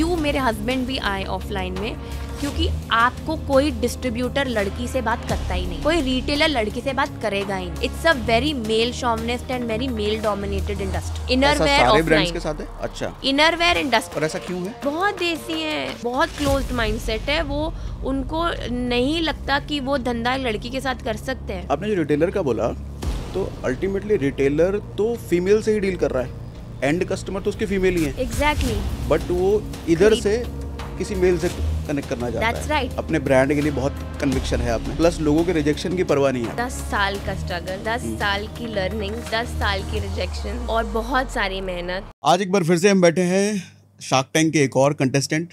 क्यों मेरे हस्बैंड भी आए ऑफलाइन में क्योंकि आपको कोई डिस्ट्रीब्यूटर लड़की से बात करता ही नहीं कोई रिटेलर लड़की से बात करेगा ही it's a very male chauvinist and very male dominated industry inner innerwear offline के साथ है अच्छा इनर वेयर इंडस्ट्री ऐसा क्यों है बहुत देसी है बहुत क्लोज माइंड है वो उनको नहीं लगता की वो धंधा लड़की के साथ कर सकते हैं आपने जो रिटेलर का बोला तो अल्टीमेटली रिटेलर तो फीमेल से ही डील कर रहा है एंड कस्टमर तो उसके फीमेल ही हैं एग्जैक्टली exactly. बट वो इधर से किसी मेल से कनेक्ट करना चाहता That's है right. अपने ब्रांड के लिए बहुत कन्विक्शन है आपने प्लस लोगों के रिजेक्शन की परवाह नहीं है दस साल का स्ट्रगल हम्म। दस साल की लर्निंग दस साल की रिजेक्शन और बहुत सारी मेहनत आज एक बार फिर से हम बैठे हैं शार्क टैंक के एक और कंटेस्टेंट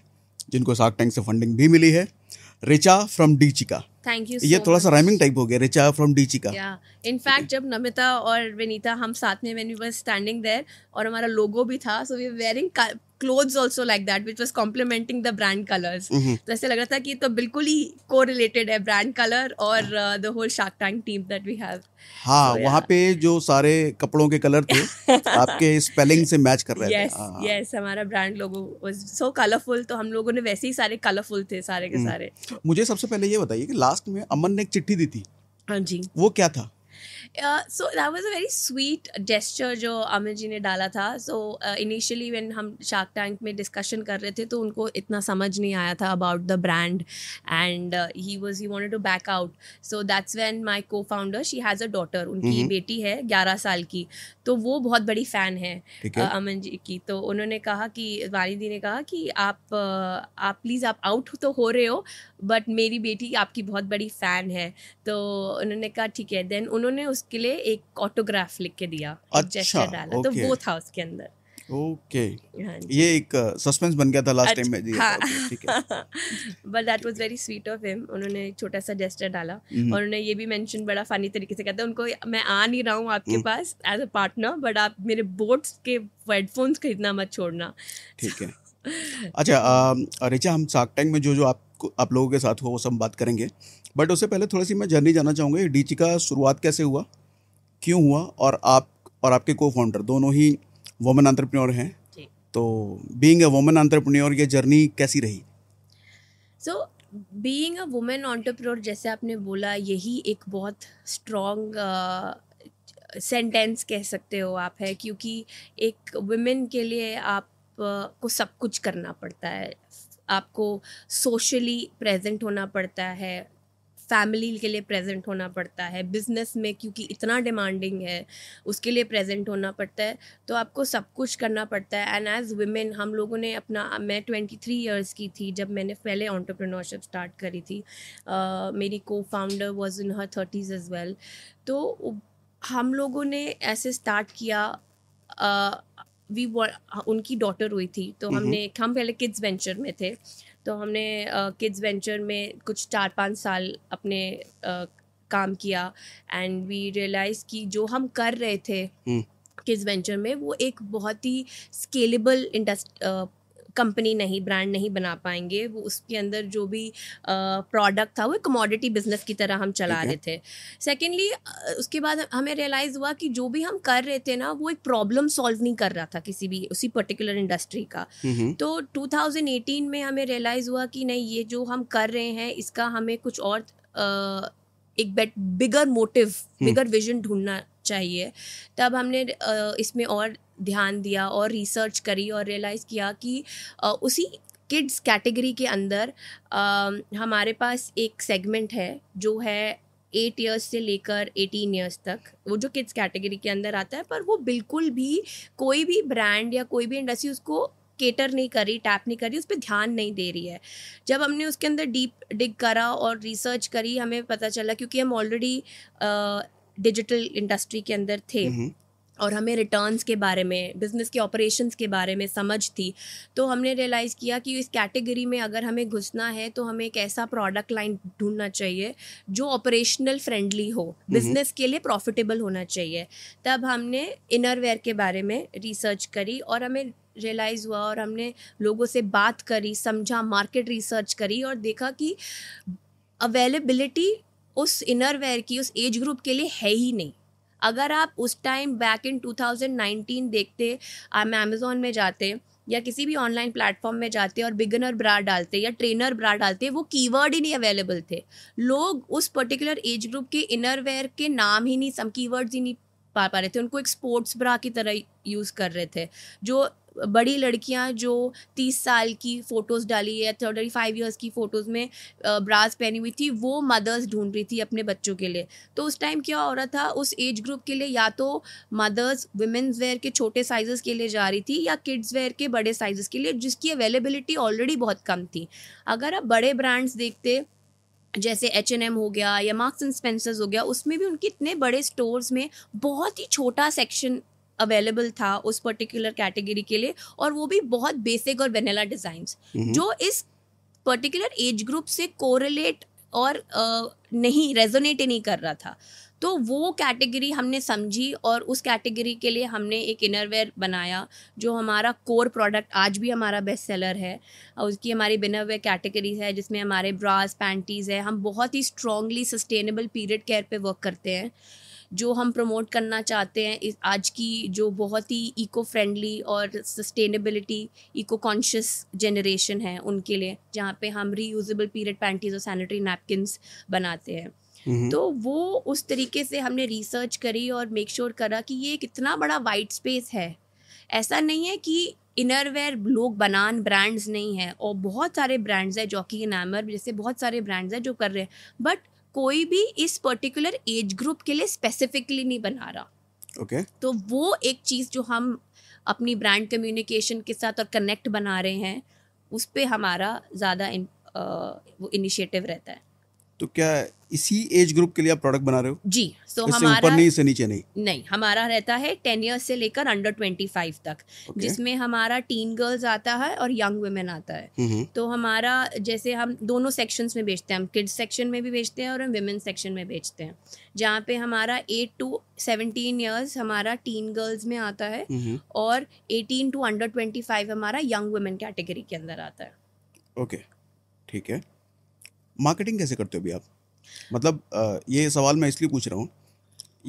जिनको शार्क टैंक से फंडिंग भी मिली है Richa from Dchica thank you ये थोड़ा सा राइमिंग टाइप हो गया रिचा फ्रॉम डीची का या इनफैक्ट जब नमिता और विनीता हम साथ में when we were standing there और हमारा लोगो भी था so we wearing cloth also like that which was complimenting the brand colours तो ऐसे लग रहा था कि तो बिल्कुल ही को रिलेटेड है ब्रांड कलर और the whole Shark Tank team that we have हाँ so, वहाँ yeah. पे जो सारे कपड़ों के कलर थे आपके स्पेलिंग से मैच कर रहे yes, थे यस यस हमारा brand logo was so colourful तो हम लोगों ने वैसे ही सारे कलरफुल थे सारे के हम्म। सारे मुझे सबसे पहले ये बताइए कि लास्ट में अमन ने एक चिट्ठी दी थी हाँ जी वो क्या था so that was a very sweet gesture जो आमिर जी ने डाला था सो इनिशियली वेन हम शार्क टैंक में डिस्कशन कर रहे थे तो उनको इतना समझ नहीं आया था about the brand and he was he wanted to back out so that's when my cofounder she has a daughter उनकी mm-hmm. बेटी है ग्यारह साल की तो वो बहुत बड़ी फ़ैन है अमन uh, जी की तो उन्होंने कहा कि वालिदी ने कहा कि आप uh, आप प्लीज़ आप आउट तो हो रहे हो बट मेरी बेटी आपकी बहुत बड़ी फ़ैन है तो उन्होंने कहा ठीक है देन उन्होंने उसके लिए एक ऑटोग्राफ लिख के दिया अच्छा, डाला तो okay. तो वो था उसके अंदर ओके okay. हाँ ये एक सस्पेंस uh, बन गया था लास्ट टाइम में जी हाँ। ठीक है but that was very sweet of him उन्होंने एक छोटा सा जेस्टर डाला हम्म। और उन्होंने ये भी मेंशन बड़ा फनी तरीके से कहता है उनको मैं आ नहीं रहा हूँ आपके हम्म। पास एज अ पार्टनर बट आप मेरे बोट्स के हेडफोन्स खरीदना मत छोड़ना ठीक है अच्छा रिचा हम साग टैंक में जो जो आप आप लोगों के साथ हुआ वो सब बात करेंगे बट उससे पहले थोड़ी सी मैं जर्नी जानना चाहूँगा डीची का शुरुआत कैसे हुआ क्यों हुआ और आप और आपके को फाउंडर दोनों ही वुमेन आंट्रप्रन्योर हैं तो बीइंग अ वुमेन आंट्रप्रन्योर ये जर्नी कैसी रही so so, being a women entrepreneur जैसे आपने बोला यही एक बहुत स्ट्रॉन्ग सेंटेंस कह सकते हो आप है क्योंकि एक वुमेन के लिए आप को सब कुछ करना पड़ता है आपको सोशली प्रेजेंट होना पड़ता है फैमिली के लिए प्रेजेंट होना पड़ता है बिजनेस में क्योंकि इतना डिमांडिंग है उसके लिए प्रेजेंट होना पड़ता है तो आपको सब कुछ करना पड़ता है एंड एज वुमेन हम लोगों ने अपना मैं ट्वेंटी थ्री ईयर्स की थी जब मैंने पहले ऑन्टरप्रेनोरशिप स्टार्ट करी थी uh, मेरी cofounder was in her thirties as well तो हम लोगों ने ऐसे स्टार्ट किया uh, वी uh, उनकी डॉटर हुई थी तो हमने हम पहले किड्स वेंचर में थे तो हमने किड्स uh, वेंचर में कुछ चार पाँच साल अपने uh, काम किया एंड वी रियलाइज कि जो हम कर रहे थे किड्स हम्म। वेंचर में वो एक बहुत ही स्केलेबल इंडस्ट uh, कंपनी नहीं ब्रांड नहीं बना पाएंगे वो उसके अंदर जो भी प्रोडक्ट था वो कमोडिटी बिजनेस की तरह हम चला रहे थे सेकेंडली उसके बाद हमें रियलाइज़ हुआ कि जो भी हम कर रहे थे ना वो एक प्रॉब्लम सॉल्व नहीं कर रहा था किसी भी उसी पर्टिकुलर इंडस्ट्री का तो 2018 में हमें रियलाइज़ हुआ कि नहीं ये जो हम कर रहे हैं इसका हमें कुछ और एक बेट बिगर मोटिव बिगर विजन ढूंढना चाहिए तब हमने इसमें और ध्यान दिया और रिसर्च करी और रियलाइज़ किया कि उसी किड्स कैटेगरी के अंदर हमारे पास एक सेगमेंट है जो है एट ईयर्स से लेकर एटीन ईयर्स तक वो जो किड्स कैटेगरी के अंदर आता है पर वो बिल्कुल भी कोई भी ब्रांड या कोई भी इंडस्ट्री उसको केटर नहीं कर रही टैप नहीं कर रही उस पर ध्यान नहीं दे रही है जब हमने उसके अंदर डीप डिग करा और रिसर्च करी हमें पता चला क्योंकि हम ऑलरेडी डिजिटल इंडस्ट्री के अंदर थे हम्म हम्म। और हमें रिटर्न्स के बारे में बिजनेस के ऑपरेशंस के बारे में समझ थी तो हमने रियलाइज़ किया कि इस कैटेगरी में अगर हमें घुसना है तो हमें एक ऐसा प्रोडक्ट लाइन ढूंढना चाहिए जो ऑपरेशनल फ्रेंडली हो बिजनेस हम्म के लिए प्रॉफिटेबल होना चाहिए तब हमने इनरवेयर के बारे में रिसर्च करी और हमें रियलाइज़ हुआ और हमने लोगों से बात करी समझा मार्केट रिसर्च करी और देखा कि अवेलेबिलिटी उस इनर वेयर की उस एज ग्रुप के लिए है ही नहीं अगर आप उस टाइम बैक इन 2019 देखते हम अमेजोन में जाते या किसी भी ऑनलाइन प्लेटफॉर्म में जाते और बिगनर ब्रा डालते या ट्रेनर ब्रा डालते वो कीवर्ड ही नहीं अवेलेबल थे लोग उस पर्टिकुलर एज ग्रुप के इनर वेयर के नाम ही नहीं सम कीवर्ड्स ही नहीं पा पा रहे थे उनको एक स्पोर्ट्स ब्रा की तरह यूज़ कर रहे थे जो बड़ी लड़कियां जो तीस साल की फ़ोटोज़ डाली या थर्टी फाइव ईयर्स की फ़ोटोज़ में ब्रास पहनी हुई थी वो मदर्स ढूंढ रही थी अपने बच्चों के लिए तो उस टाइम क्या हो रहा था उस एज ग्रुप के लिए या तो मदर्स वुमेंस वेयर के छोटे साइज़ के लिए जा रही थी या किड्स वेयर के बड़े साइज़ के लिए जिसकी अवेलेबिलिटी ऑलरेडी बहुत कम थी अगर आप बड़े ब्रांड्स देखते जैसे एच एन एम हो गया या मार्क्स एंड स्पेंसर्स हो गया उसमें भी उनके इतने बड़े स्टोर्स में बहुत ही छोटा सेक्शन अवेलेबल था उस पर्टिकुलर कैटेगरी के लिए और वो भी बहुत बेसिक और वेनेला डिज़ाइन हम्म। जो इस पर्टिकुलर एज ग्रुप से कोरिलेट और नहीं रेजोनेट ही नहीं कर रहा था तो वो कैटेगरी हमने समझी और उस कैटेगरी के लिए हमने एक इनरवेयर बनाया जो हमारा कोर प्रोडक्ट आज भी हमारा बेस्ट सेलर है उसकी हमारी बिनरवेयर कैटेगरीज है जिसमें हमारे ब्रास पैंटीज़ है हम बहुत ही स्ट्रॉन्गली सस्टेनेबल पीरियड केयर पे वर्क करते हैं जो हम प्रमोट करना चाहते हैं इस आज की जो बहुत ही इको फ्रेंडली और सस्टेनेबिलिटी इको कॉन्शियस जनरेशन है उनके लिए जहाँ पे हम रीयूजेबल पीरियड पैंटीज और सैनिटरी नैपकिनस बनाते हैं तो वो उस तरीके से हमने रिसर्च करी और मेक श्योर sure करा कि ये कितना बड़ा वाइट स्पेस है ऐसा नहीं है कि इनरवेयर लोग बनान ब्रांड्स नहीं है और बहुत सारे ब्रांड्स हैं जॉकी के नामर जैसे बहुत सारे ब्रांड्स हैं जो कर रहे हैं बट कोई भी इस पर्टिकुलर एज ग्रुप के लिए स्पेसिफिकली नहीं बना रहा ओके okay. तो वो एक चीज़ जो हम अपनी ब्रांड कम्युनिकेशन के साथ और कनेक्ट बना रहे हैं उस पर हमारा ज़्यादा वो इनिशिएटिव रहता है तो क्या इसी एज ग्रुप के लिए आप प्रोडक्ट बना रहे हो जी तो so हमारा नहीं से नीचे नहीं नहीं हमारा रहता है टेन ईयर्स से लेकर अंडर ट्वेंटी फाइव तक okay. जिसमें हमारा टीन गर्ल्स आता है और यंग वुमेन आता है uh-huh. तो हमारा जैसे हम दोनों सेक्शंस में बेचते हैं हम किड्स सेक्शन में भी बेचते हैं और हम वेमेन सेक्शन में बेचते हैं जहाँ पे हमारा एट टू सेवनटीन ईयर्स हमारा टीन गर्ल्स में आता है uh-huh. और eighteen to under twenty five हमारा यंग वुमेन कैटेगरी के अंदर आता है ओके okay. ठीक है मार्केटिंग कैसे करते हो अभी आप मतलब ये सवाल मैं इसलिए पूछ रहा हूँ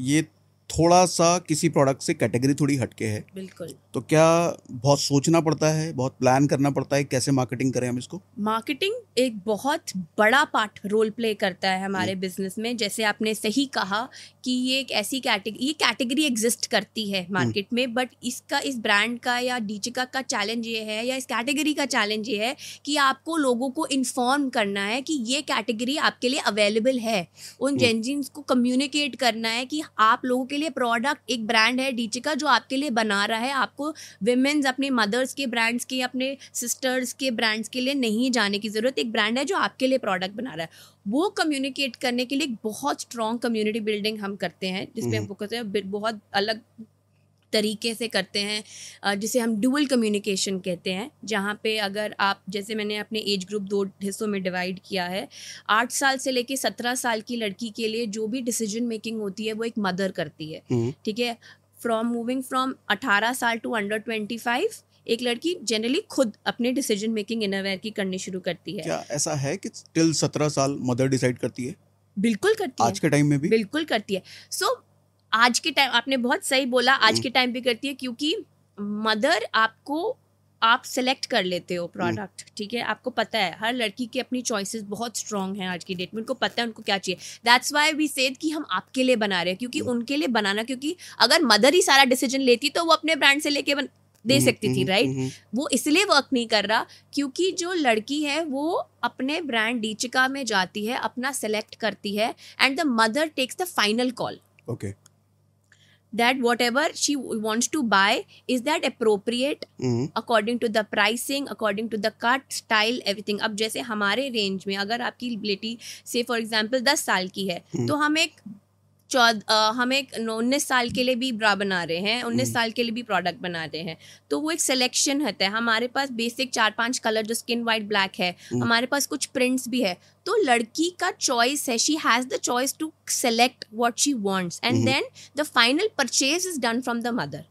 ये थोड़ा सा किसी प्रोडक्ट से कैटेगरी थोड़ी हटके है बिल्कुल तो क्या बहुत सोचना पड़ता है बहुत प्लान करना पड़ता है कैसे मार्केटिंग करें हम इसको मार्केटिंग एक बहुत बड़ा पार्ट रोल प्ले करता है हमारे बिजनेस में जैसे आपने सही कहा कि ये एक ऐसी कैटेगरी ये कैटेगरी एग्जिस्ट करती है मार्केट हम्म। में बट इसका इस ब्रांड का या डीचिका का चैलेंज ये है या इस कैटेगरी का चैलेंज ये है कि आपको लोगों को इन्फॉर्म करना है कि ये कैटेगरी आपके लिए अवेलेबल है उन जेंजिन को कम्युनिकेट करना है कि आप लोगों के लिए प्रोडक्ट एक ब्रांड है डीचे का जो आपके लिए बना रहा है आपको विमेन्स अपने मदर्स के ब्रांड्स के अपने सिस्टर्स के ब्रांड्स के लिए नहीं जाने की ज़रूरत एक ब्रांड है जो आपके लिए प्रोडक्ट बना रहा है वो कम्युनिकेट करने के लिए बहुत स्ट्रॉन्ग कम्युनिटी बिल्डिंग हम करते हैं जिसमें हम फोकस हम्म। है बहुत अलग तरीके से करते हैं जिसे हम डुअल कम्युनिकेशन कहते हैं जहाँ पे अगर आप जैसे मैंने अपने एज ग्रुप दो हिस्सों में डिवाइड किया है आठ साल से लेके सत्रह साल की लड़की के लिए जो भी डिसीजन मेकिंग होती है वो एक मदर करती है हम्म। ठीक है फ्रॉम मूविंग फ्रॉम अठारह साल टू अंडर ट्वेंटी फाइव एक लड़की जनरली खुद अपने डिसीजन मेकिंग इनरवेयर की करनी शुरू करती है क्या ऐसा है कि टिल सत्रह साल मदर डिसाइड करती है बिल्कुल करती आज है आज के टाइम में भी बिल्कुल करती है सो so, आज के टाइम आपने बहुत सही बोला आज हम्म। के टाइम पे करती है क्योंकि मदर आपको आप सेलेक्ट कर लेते हो प्रोडक्ट हम्म। ठीक है आपको पता है हर लड़की की अपनी चॉइसेस बहुत स्ट्रांग हैं आज की डेट में उनको पता है उनको क्या चाहिए दैट्स वाई वी सेड कि हम आपके लिए बना रहे हैं क्योंकि हम्म। उनके लिए बनाना क्योंकि अगर मदर ही सारा डिसीजन लेती तो वो अपने ब्रांड से लेके दे सकती थी राइट वो इसलिए वर्क नहीं कर रहा क्योंकि जो लड़की है वो अपने ब्रांड डीचिका में जाती है अपना सेलेक्ट करती है and the mother takes the final call okay that whatever she wants to buy is that appropriate according to the pricing according to the cut style everything अब जैसे हमारे रेंज में अगर आपकी बेटी से फॉर एग्जाम्पल दस साल की है mm-hmm. तो हम एक चौदह हमें उन्नीस साल के लिए भी ब्रा बना रहे हैं उन्नीस हम्म। साल के लिए भी प्रोडक्ट बना रहे हैं तो वो एक सिलेक्शन होता है हमारे पास बेसिक चार पांच कलर जो स्किन वाइट ब्लैक है हम्म। हमारे पास कुछ प्रिंट्स भी है तो लड़की का चॉइस है she has the choice to select what she wants and then the final purchase is done from the mother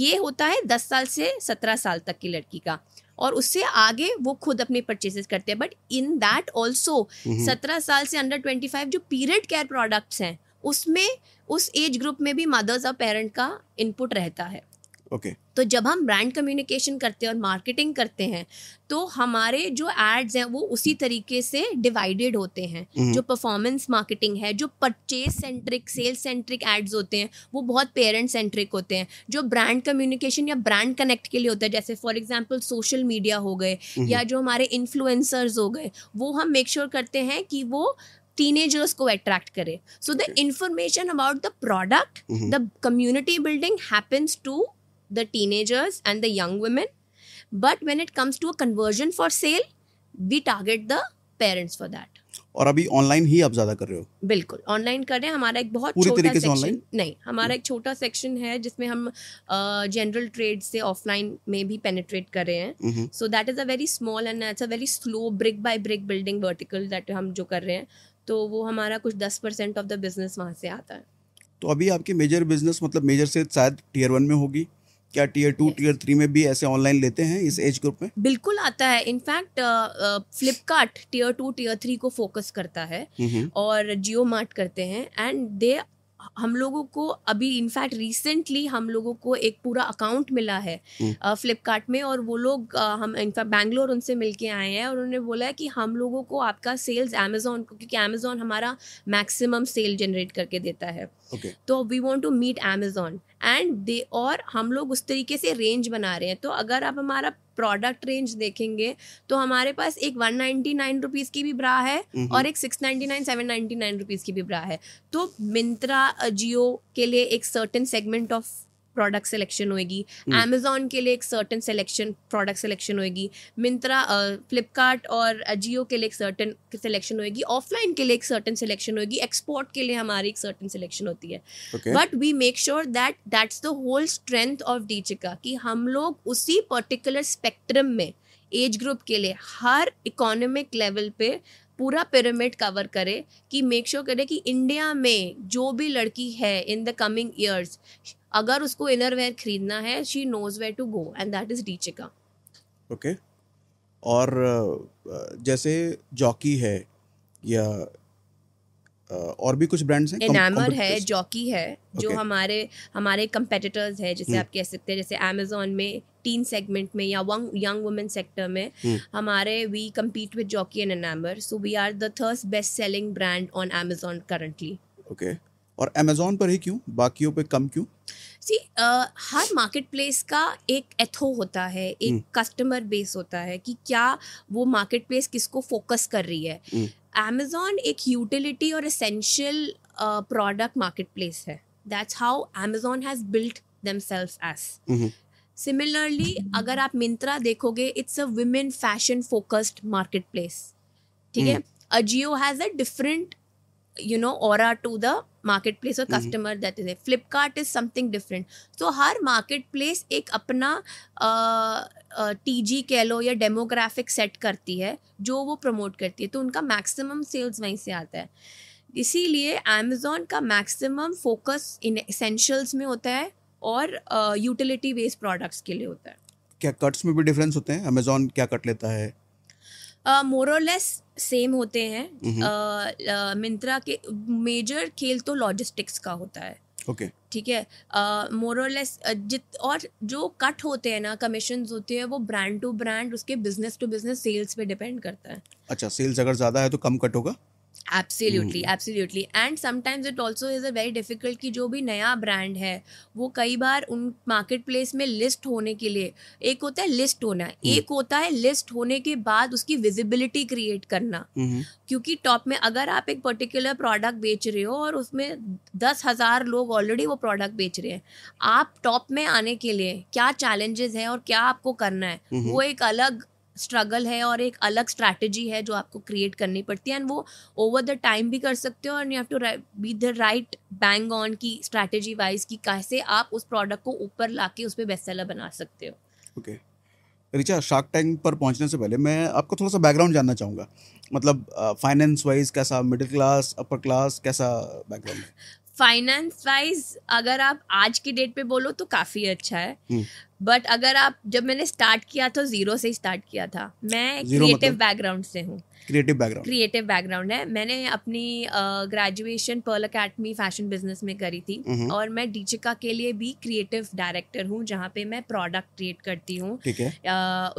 ये होता है दस साल से सत्रह साल तक की लड़की का और उससे आगे वो खुद अपने परचेजेस करते हैं बट इन दैट ऑल्सो सत्रह साल से अंडर ट्वेंटी फाइव जो पीरियड केयर प्रोडक्ट्स हैं उसमें उस एज ग्रुप में भी मदर्स और पेरेंट का इनपुट रहता है ओके okay. तो जब हम ब्रांड कम्युनिकेशन करते हैं और मार्केटिंग करते हैं तो हमारे जो एड्स हैं वो उसी तरीके से डिवाइडेड होते हैं हम्म। जो परफॉर्मेंस मार्केटिंग है जो purchase centric sales centric ads होते हैं वो बहुत पेरेंट सेंट्रिक होते हैं जो ब्रांड कम्युनिकेशन या ब्रांड कनेक्ट के लिए होता है जैसे फॉर एग्जाम्पल सोशल मीडिया हो गए हम्म। या जो हमारे इन्फ्लुएंसर्स हो गए वो हम मेक श्योर sure करते हैं कि वो टीनेजर्स को अट्रैक्ट करे so the information about the product the community building happens to the teenagers and the young women but when it comes to a conversion for sale we target the parents for that और अभी online ही आप ज्यादा कर रहे हो बिल्कुल online कर रहे हैं हमारा एक बहुत छोटा सेक्शन नहीं हमारा एक hmm. छोटा सेक्शन है जिसमें हम जनरल uh, ट्रेड से ऑफलाइन में भी पेनेट्रेट कर रहे हैं so that is a very small and a very slow brick by brick building vertical that हम जो कर रहे हैं तो वो हमारा कुछ दस परसेंट ऑफ द बिजनेस वहाँ से आता है तो अभी आपकी मेजर बिजनेस मतलब मेजर से शायद टीयर वन में होगी क्या टीयर टू टीयर थ्री में भी ऐसे ऑनलाइन लेते हैं इस एज ग्रुप में बिल्कुल आता है in fact Flipkart tier two tier three को फोकस करता है हम्म, हम्म। और जियो मार्ट करते हैं एंड दे हम लोगों को अभी इनफैक्ट रिसेंटली हम लोगों को एक पूरा अकाउंट मिला है फ्लिपकार्ट हम्म। में और वो लोग हम इनफैक्ट बैंगलोर उनसे मिलके आए हैं और उन्होंने बोला है कि हम लोगों को आपका सेल्स अमेजोन को क्योंकि अमेजोन हमारा मैक्सिमम सेल जनरेट करके देता है okay. तो we want to meet Amazon and they और हम लोग उस तरीके से रेंज बना रहे हैं तो अगर आप हमारा प्रोडक्ट रेंज देखेंगे तो हमारे पास एक वन नाइनटी नाइन रुपीज़ की भी ब्रा है और एक six ninety nine seven ninety nine rupees की भी ब्रा है तो मिंत्रा जियो के लिए एक certain segment of product selection होएगी अमेजोन hmm. के लिए एक सर्टन सिलेक्शन प्रोडक्ट सिलेक्शन होएगी मिंत्रा फ्लिपकार्ट uh, और जियो uh, के लिए एक सर्टन सिलेक्शन होएगी ऑफलाइन के लिए एक सर्टन सिलेक्शन होएगी एक्सपोर्ट के लिए हमारी एक सर्टन सिलेक्शन होती है but we make sure that that's the whole strength of Dchica कि हम लोग उसी पर्टिकुलर स्पेक्ट्रम में एज ग्रुप के लिए हर इकोनॉमिक लेवल पे पूरा पिरामिड कवर करे कि मेक श्योर करे कि इंडिया में जो भी लड़की है इन द कमिंग ईयर्स अगर उसको इनर वेयर खरीदना है she knows where to go and that is Dchica okay और जैसे जॉकी है या और भी कुछ ब्रांड्स हैं एनामर है जॉकी है जो okay. हमारे हमारे कंपेटिटर्स हैं जैसे हम्म। आप कह सकते हैं जैसे अमेजोन में टीन सेगमेंट में या यंग वुमेन सेक्टर में हम्म। हमारे we compete with Jockey and Enamor so we are the first best selling brand on Amazon currently okay और अमेजोन पर ही क्यों बाकियों पे कम क्यों सी uh, हर मार्केट प्लेस का एक एथो होता है एक कस्टमर हम्म। बेस होता है कि क्या वो मार्केट प्लेस किसको फोकस कर रही है अमेजोन हम्म। एक यूटिलिटी और असेंशियल प्रोडक्ट मार्केट प्लेस है that's how Amazon has built themselves similarly अगर आप मिंत्रा देखोगे it's a women fashion focused marketplace ठीक है Ajio has a different you know aura to the marketplace और customer that is a Flipkart is something different so हर marketplace एक अपना T G कह लो या डेमोग्राफिक सेट करती है जो वो प्रमोट करती है तो उनका मैक्सिमम सेल्स वहीं से आता है इसीलिए अमेजोन का मैक्सिमम फोकस इन एसेंशियल्स में होता है और यूटिलिटी बेस्ड प्रोडक्ट्स के लिए होता है क्या कट्स में भी डिफरेंस होते हैं अमेजोन क्या कट लेता है मोरलेस सेम होते हैं mm-hmm. मिंत्रा के मेजर खेल तो लॉजिस्टिक्स का होता है ओके ठीक है मोरलेस जित और जो कट होते हैं ना कमीशन होते हैं वो ब्रांड टू ब्रांड उसके बिजनेस टू बिजनेस सेल्स पे डिपेंड करता है अच्छा सेल्स अगर ज्यादा है तो कम कट होगा absolutely absolutely and sometimes it also is a very difficult कि जो भी नया ब्रांड है वो कई बार उन मार्केट प्लेस में लिस्ट होने के लिए एक होता है लिस्ट होना hmm. एक होता है लिस्ट होने के बाद उसकी विजिबिलिटी क्रिएट करना hmm. क्योंकि टॉप में अगर आप एक पर्टिकुलर प्रोडक्ट बेच रहे हो और उसमें दस हज़ार लोग ऑलरेडी वो प्रोडक्ट बेच रहे हैं आप टॉप में आने के लिए क्या चैलेंजेस हैं और क्या आपको करना है hmm. वो एक अलग स्ट्रगल है और एक अलग स्ट्रैटेजी है जो आपको क्रिएट करनी पड़ती है एंड वो ओवर द टाइम भी कर सकते हो and you have to be the right bang on की स्ट्रैटेजी वाइज की कैसे आप उस प्रोडक्ट को ऊपर ला के उस पर बेस्ट सेलर बना सकते हो okay okay. Richa Shark Tank पर पहुंचने से पहले मैं आपको थोड़ा सा बैकग्राउंड जानना चाहूँगा मतलब फाइनेंस uh, वाइज कैसा मिडिल क्लास अपर क्लास कैसा बैकग्राउंड फाइनेंस वाइज अगर आप आज की डेट पे बोलो तो काफ़ी अच्छा है बट हम्म। अगर आप जब मैंने स्टार्ट किया तो जीरो से स्टार्ट किया था मैं क्रिएटिव बैकग्राउंड मतलब? से हूँ क्रिएटिव बैकग्राउंड क्रिएटिव बैकग्राउंड है मैंने अपनी graduation Pearl Academy fashion business में करी थी हम्म। और मैं डीचिका के लिए भी क्रिएटिव डायरेक्टर हूँ जहाँ पे मैं प्रोडक्ट क्रिएट करती हूँ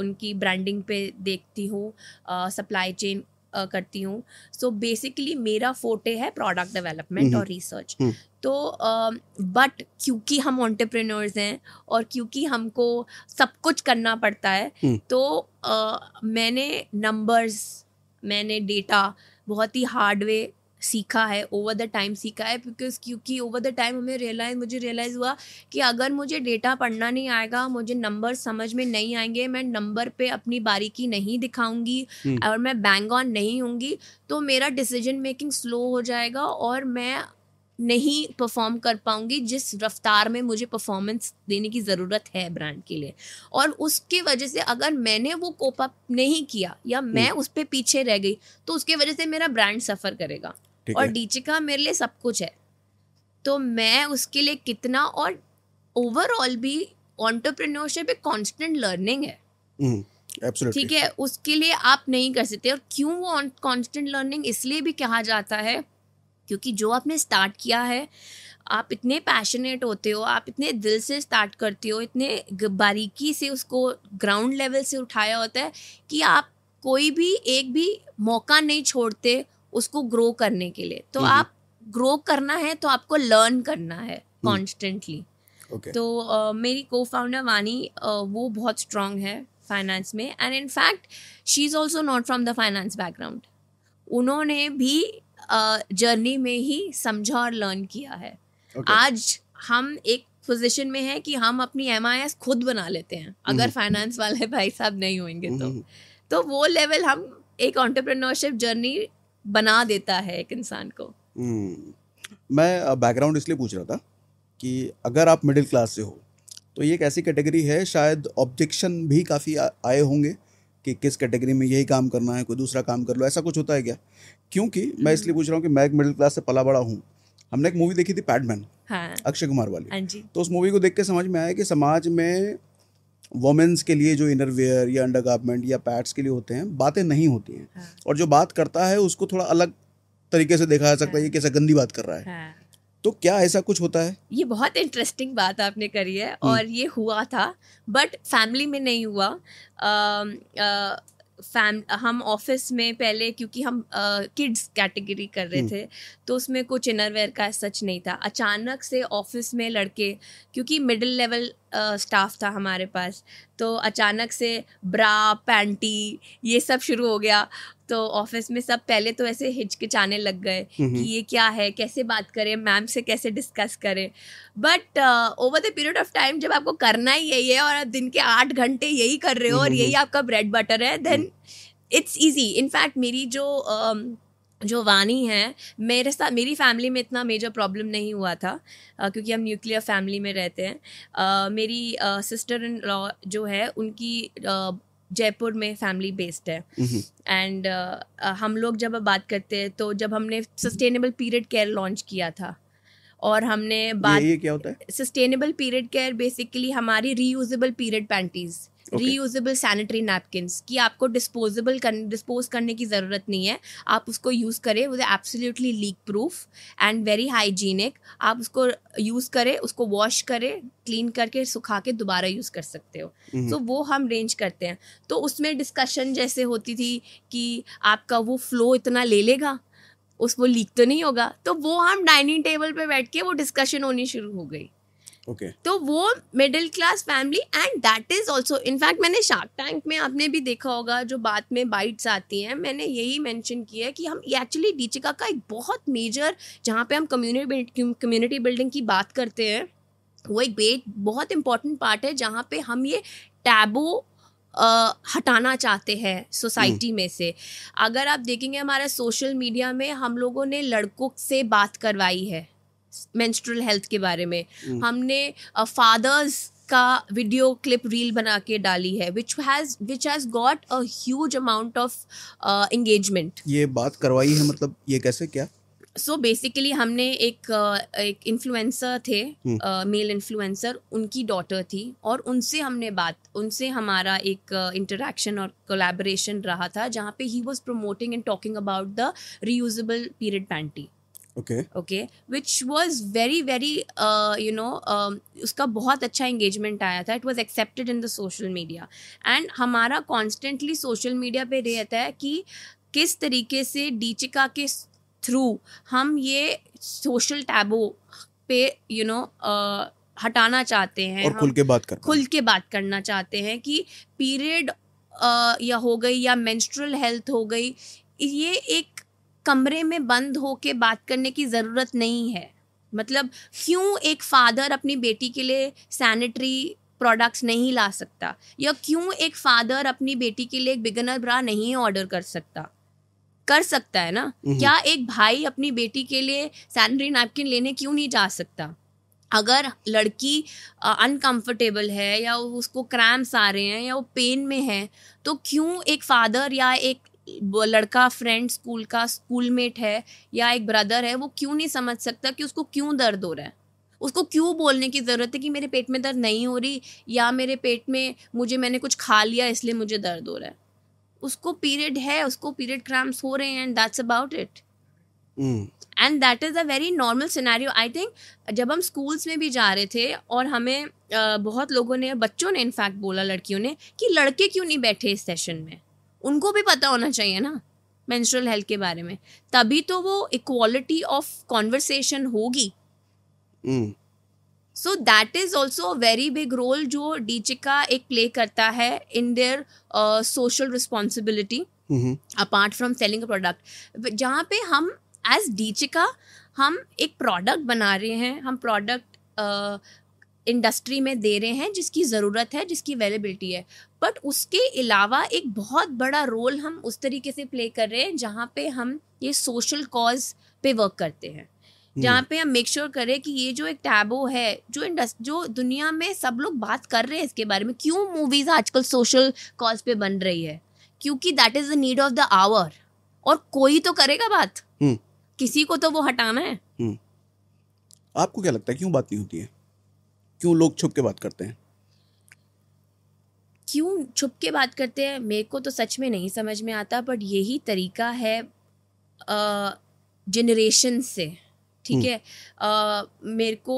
उनकी ब्रांडिंग पे देखती हूँ सप्लाई चेन करती हूँ सो बेसिकली मेरा फोटे है प्रोडक्ट हम्म। डेवलपमेंट और रिसर्च हम्म। तो बट uh, क्योंकि हम ऑन्टरप्रेनर्स हैं और क्योंकि हमको सब कुछ करना पड़ता है हम्म। तो uh, मैंने नंबर्स मैंने डेटा बहुत ही हार्ड वे सीखा है ओवर द टाइम सीखा है बिकॉज क्योंकि ओवर द टाइम हमें रियलाइज मुझे रियलाइज़ हुआ कि अगर मुझे डेटा पढ़ना नहीं आएगा मुझे नंबर समझ में नहीं आएंगे मैं नंबर पे अपनी बारीकी नहीं दिखाऊंगी हम्म। और मैं बैंग ऑन नहीं होंगी तो मेरा डिसीजन मेकिंग स्लो हो जाएगा और मैं नहीं परफॉर्म कर पाऊंगी जिस रफ्तार में मुझे परफॉर्मेंस देने की ज़रूरत है ब्रांड के लिए और उसके वजह से अगर मैंने वो कोप अप नहीं किया या मैं हम्म। उस पर पीछे रह गई तो उसकी वजह से मेरा ब्रांड सफ़र करेगा और डीचिका मेरे लिए सब कुछ है तो मैं उसके लिए कितना और ओवरऑल भी ऑन्टरप्रेन्योरशिप एक कॉन्स्टेंट लर्निंग है हम्म, ठीक है उसके लिए आप नहीं कर सकते और क्यों वो कॉन्स्टेंट लर्निंग इसलिए भी कहा जाता है क्योंकि जो आपने स्टार्ट किया है आप इतने पैशनेट होते हो आप इतने दिल से स्टार्ट करते हो इतने बारीकी से उसको ग्राउंड लेवल से उठाया होता है कि आप कोई भी एक भी मौका नहीं छोड़ते उसको ग्रो करने के लिए तो आप ग्रो करना है तो आपको लर्न करना है कॉन्स्टेंटली हम्म। okay. तो uh, मेरी को फाउंडर वानी uh, वो बहुत स्ट्रांग है फाइनेंस में and in fact she is also not from the finance background उन्होंने भी जर्नी uh, में ही समझा और लर्न किया है okay. आज हम एक पोजीशन में है कि हम अपनी एम खुद बना लेते हैं अगर फाइनेंस वाले भाई साहब नहीं होंगे तो तो वो लेवल हम एक ऑन्टरप्रनोरशिप जर्नी बना देता है एक इंसान को हम्म। मैं बैकग्राउंड इसलिए पूछ रहा था कि अगर आप मिडिल क्लास से हो तो ये एक ऐसी कैटेगरी है शायद ऑब्जेक्शन भी काफ़ी आए होंगे कि किस कैटेगरी में यही काम करना है कोई दूसरा काम कर लो ऐसा कुछ होता है क्या क्योंकि मैं हम्म। इसलिए पूछ रहा हूँ कि मैं एक मिडिल क्लास से पला बड़ा हूँ हमने एक मूवी देखी थी पैडमैन हाँ। अक्षय कुमार वाली हाँ तो उस मूवी को देख के समझ में आया कि समाज में वोमेंस के लिए जो इनरवेयर या अंडर या पैड्स के लिए होते हैं बातें नहीं होती हैं हाँ। और जो बात करता है उसको थोड़ा अलग तरीके से देखा जा सकता है हाँ। ये कैसा गंदी बात कर रहा है हाँ। तो क्या ऐसा कुछ होता है ये बहुत इंटरेस्टिंग बात आपने करी है हम्म। और ये हुआ था बट फैमिली में नहीं हुआ आ, आ, फैम हम ऑफिस में पहले क्योंकि हम किड्स कैटेगरी कर रहे हम्म। थे तो उसमें कुछ इनरवेयर का सच नहीं था अचानक से ऑफिस में लड़के क्योंकि मिडिल लेवल स्टाफ था हमारे पास तो अचानक से ब्रा पैंटी ये सब शुरू हो गया तो ऑफिस में सब पहले तो ऐसे हिचकिचाने लग गए हम्म, कि हम्म। ये क्या है कैसे बात करें मैम से कैसे डिस्कस करें but over the period of time जब आपको करना ही यही है और दिन के आठ घंटे यही कर रहे हो हम्म, और यही आपका ब्रेड बटर है देन इट्स ईजी इनफैक्ट मेरी जो uh, जो वानी है मेरे साथ मेरी फैमिली में इतना मेजर प्रॉब्लम नहीं हुआ था आ, uh, क्योंकि हम न्यूक्लियर फैमिली में रहते हैं आ, uh, मेरी सिस्टर इन लॉ जो है उनकी uh, जयपुर में फैमिली बेस्ड है एंड mm-hmm. uh, uh, हम लोग जब बात करते हैं तो जब हमने सस्टेनेबल पीरियड केयर लॉन्च किया था और हमने बात ये, ये क्या होता है सस्टेनेबल पीरियड केयर बेसिकली हमारी reusable period panties reusable sanitary napkin कि आपको डिस्पोजेबल कर डिस्पोज करने की ज़रूरत नहीं है आप उसको यूज़ करें वो absolutely leak proof and very hygienic आप उसको यूज़ करें उसको वॉश करें क्लीन करके सुखा के दोबारा यूज़ कर सकते हो तो वो हम रेंज करते हैं तो उसमें डिस्कशन जैसे होती थी कि आपका वो फ्लो इतना ले लेगा उस वो लीक तो नहीं होगा तो वो हम डाइनिंग टेबल पे बैठ के वो डिस्कशन होनी शुरू हो गई ओके okay. तो वो middle class family and that is also in fact मैंने शार्क टैंक में आपने भी देखा होगा जो बात में बाइट्स आती हैं मैंने यही मेंशन किया है कि हम एक्चुअली डीचिका का एक बहुत मेजर जहाँ पे हम कम्युनिटी कम्युनिटी बिल्डिंग की बात करते हैं वो एक बेट बहुत इंपॉर्टेंट पार्ट है जहाँ पे हम ये टैबो Uh, हटाना चाहते हैं सोसाइटी हम्म। में से अगर आप देखेंगे हमारा सोशल मीडिया में हम लोगों ने लड़कों से बात करवाई है मेंस्ट्रुअल हेल्थ के बारे में hmm. हमने फादर्स uh, का वीडियो क्लिप रील बना के डाली है which has which has got a huge amount of engagement ये बात करवाई है मतलब ये कैसे क्या सो so बेसिकली हमने एक uh, एक इन्फ्लुएंसर थे मेल hmm. इन्फ्लुएंसर uh, उनकी डॉटर थी और उनसे हमने बात उनसे हमारा एक इंटरेक्शन और कोलैबोरेशन रहा था जहाँ पे ही was promoting and talking about the reusable period panty okay okay which was very very you know उसका बहुत अच्छा एंगेजमेंट आया था it was accepted in the social media and हमारा कॉन्स्टेंटली सोशल मीडिया पर रहता है कि किस तरीके से डीचिका के थ्रू हम ये सोशल टैबो पे यू नो uh, हटाना चाहते हैं और खुल के बात कर खुल के बात करना चाहते हैं कि पीरियड uh, या हो गई या मेंस्ट्रुअल हेल्थ हो गई ये एक कमरे में बंद हो के बात करने की ज़रूरत नहीं है मतलब क्यों एक फादर अपनी बेटी के लिए सैनिटरी प्रोडक्ट्स नहीं ला सकता या क्यों एक फादर अपनी बेटी के लिए एक बिगनर ब्रा नहीं ऑर्डर कर सकता कर सकता है ना हम्म। क्या एक भाई अपनी बेटी के लिए सैनिटरी नैपकिन लेने क्यों नहीं जा सकता अगर लड़की अनकंफर्टेबल है या उसको क्रैम्स आ रहे हैं या वो पेन में है तो क्यों एक फादर या एक लड़का फ्रेंड स्कूल का स्कूलमेट है या एक ब्रदर है वो क्यों नहीं समझ सकता कि उसको क्यों दर्द हो रहा है उसको क्यों बोलने की ज़रूरत है कि मेरे पेट में दर्द नहीं हो रही या मेरे पेट में मुझे मैंने कुछ खा लिया इसलिए मुझे दर्द हो रहा है उसको पीरियड है उसको पीरियड क्रैम्स हो रहे हैं and that's about it and that is a very normal scenario I think जब हम स्कूल्स में भी जा रहे थे और हमें बहुत लोगों ने बच्चों ने इनफैक्ट बोला लड़कियों ने कि लड़के क्यों नहीं बैठे इस सेशन में उनको भी पता होना चाहिए ना मैंस्ट्रल हेल्थ के बारे में तभी तो वो इक्वालिटी ऑफ कॉन्वर्सेशन होगी so that is also a very big role जो डीचिका एक प्ले करता है in their social responsibility apart from selling a product जहाँ पे हम एज डीचिका हम एक प्रोडक्ट बना रहे हैं हम प्रोडक्ट इंडस्ट्री uh, में दे रहे हैं जिसकी ज़रूरत है जिसकी अवेलेबिलिटी है बट उसके अलावा एक बहुत बड़ा रोल हम उस तरीके से प्ले कर रहे हैं जहाँ पे हम ये सोशल कॉज पे वर्क करते हैं hmm. जहाँ पे हम मेक श्योर sure करें कि ये जो एक टैबो है जो इंडस्ट जो दुनिया में सब लोग बात कर रहे हैं इसके बारे में क्यों मूवीज आजकल सोशल कॉज पे बन रही है क्योंकि that is the need of the hour और कोई तो करेगा बात hmm. किसी को तो वो हटाना है hmm. आपको क्या लगता है क्यों बात नहीं होती है क्यों लोग छुप के बात करते हैं क्यों छुप के बात करते हैं मेरे को तो सच में नहीं समझ में आता बट यही तरीका है जनरेशन से ठीक हम्म। है uh, मेरे को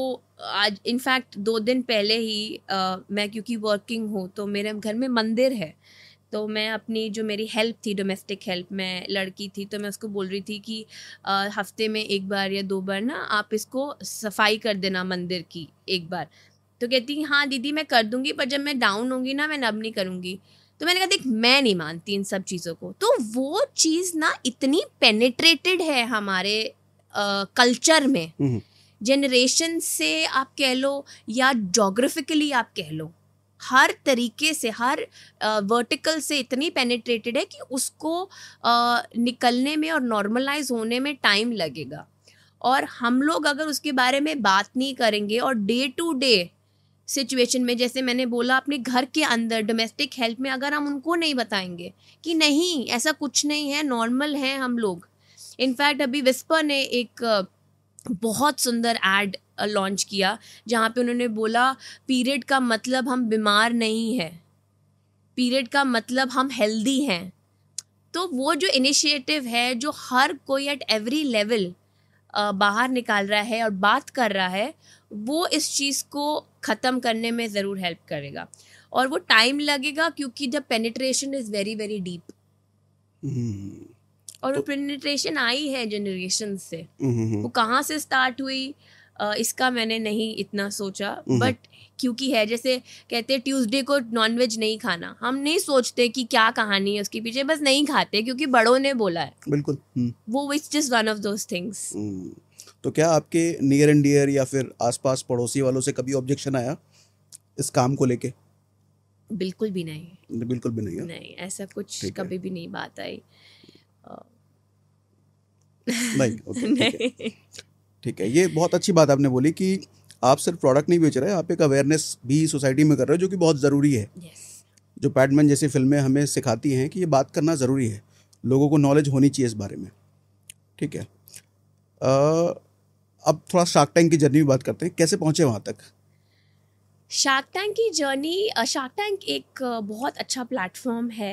आज इनफैक्ट दो दिन पहले ही uh, मैं क्योंकि वर्किंग हूँ तो मेरे घर में मंदिर है तो मैं अपनी जो मेरी हेल्प थी डोमेस्टिक हेल्प मैं लड़की थी तो मैं उसको बोल रही थी कि uh, हफ्ते में एक बार या दो बार ना आप इसको सफाई कर देना मंदिर की एक बार तो कहती हाँ दीदी मैं कर दूंगी पर जब मैं डाउन होंगी ना मैं नब नहीं करूँगी तो मैंने कहा देख मैं नहीं मानती इन सब चीज़ों को तो वो चीज़ ना इतनी पेनिट्रेटेड है हमारे कल्चर में जनरेशन हम्म। से आप कह लो या जोग्राफिकली आप कह लो हर तरीके से हर वर्टिकल से इतनी पेनिट्रेटेड है कि उसको निकलने में और नॉर्मलाइज होने में टाइम लगेगा और हम लोग अगर उसके बारे में बात नहीं करेंगे और डे टू डे सिचुएशन में जैसे मैंने बोला अपने घर के अंदर डोमेस्टिक हेल्प में अगर हम उनको नहीं बताएंगे कि नहीं ऐसा कुछ नहीं है नॉर्मल हैं हम लोग इनफैक्ट अभी विस्पर ने एक बहुत सुंदर एड लॉन्च किया जहाँ पे उन्होंने बोला पीरियड का मतलब हम बीमार नहीं है पीरियड का मतलब हम हेल्दी हैं तो वो जो इनिशिएटिव है जो हर कोई एट एवरी लेवल बाहर निकाल रहा है और बात कर रहा है वो इस चीज़ को ख़त्म करने में ज़रूर हेल्प करेगा और वो टाइम लगेगा क्योंकि जब penetration is very very deep और तो, वो पेनिट्रेशन आई है जनरेशन से हम्म, हम्म, हम्म। वो कहाँ से स्टार्ट हुई इसका मैंने नहीं इतना सोचा बट क्योंकि है जैसे कहते हैं ट्यूसडे को नॉनवेज नहीं खाना हम नहीं सोचते कि क्या कहानी है उसके पीछे बस नहीं खाते क्योंकि बड़ों ने बोला है बिल्कुल वो which just one of those things तो क्या आपके नियर एंड डियर या फिर आसपास पड़ोसी वालों से कभी ऑब्जेक्शन आया इस काम को लेके बिल्कुल भी नहीं बिल्कुल भी नहीं नहीं ऐसा कुछ कभी भी नहीं बात आई नहीं ओके ठीक है ये बहुत अच्छी बात आपने बोली कि आप सिर्फ प्रोडक्ट नहीं बेच रहे आप एक अवेयरनेस भी सोसाइटी में कर रहे हो जो कि बहुत ज़रूरी है yes. जो पैडमैन जैसी फिल्में हमें सिखाती हैं कि ये बात करना ज़रूरी है लोगों को नॉलेज होनी चाहिए इस बारे में ठीक है आ, अब थोड़ा शार्क टैंक की जर्नी भी बात करते हैं कैसे पहुंचे वहाँ तक शार्क टैंक की जर्नी शार्क टैंक एक बहुत अच्छा प्लेटफॉर्म है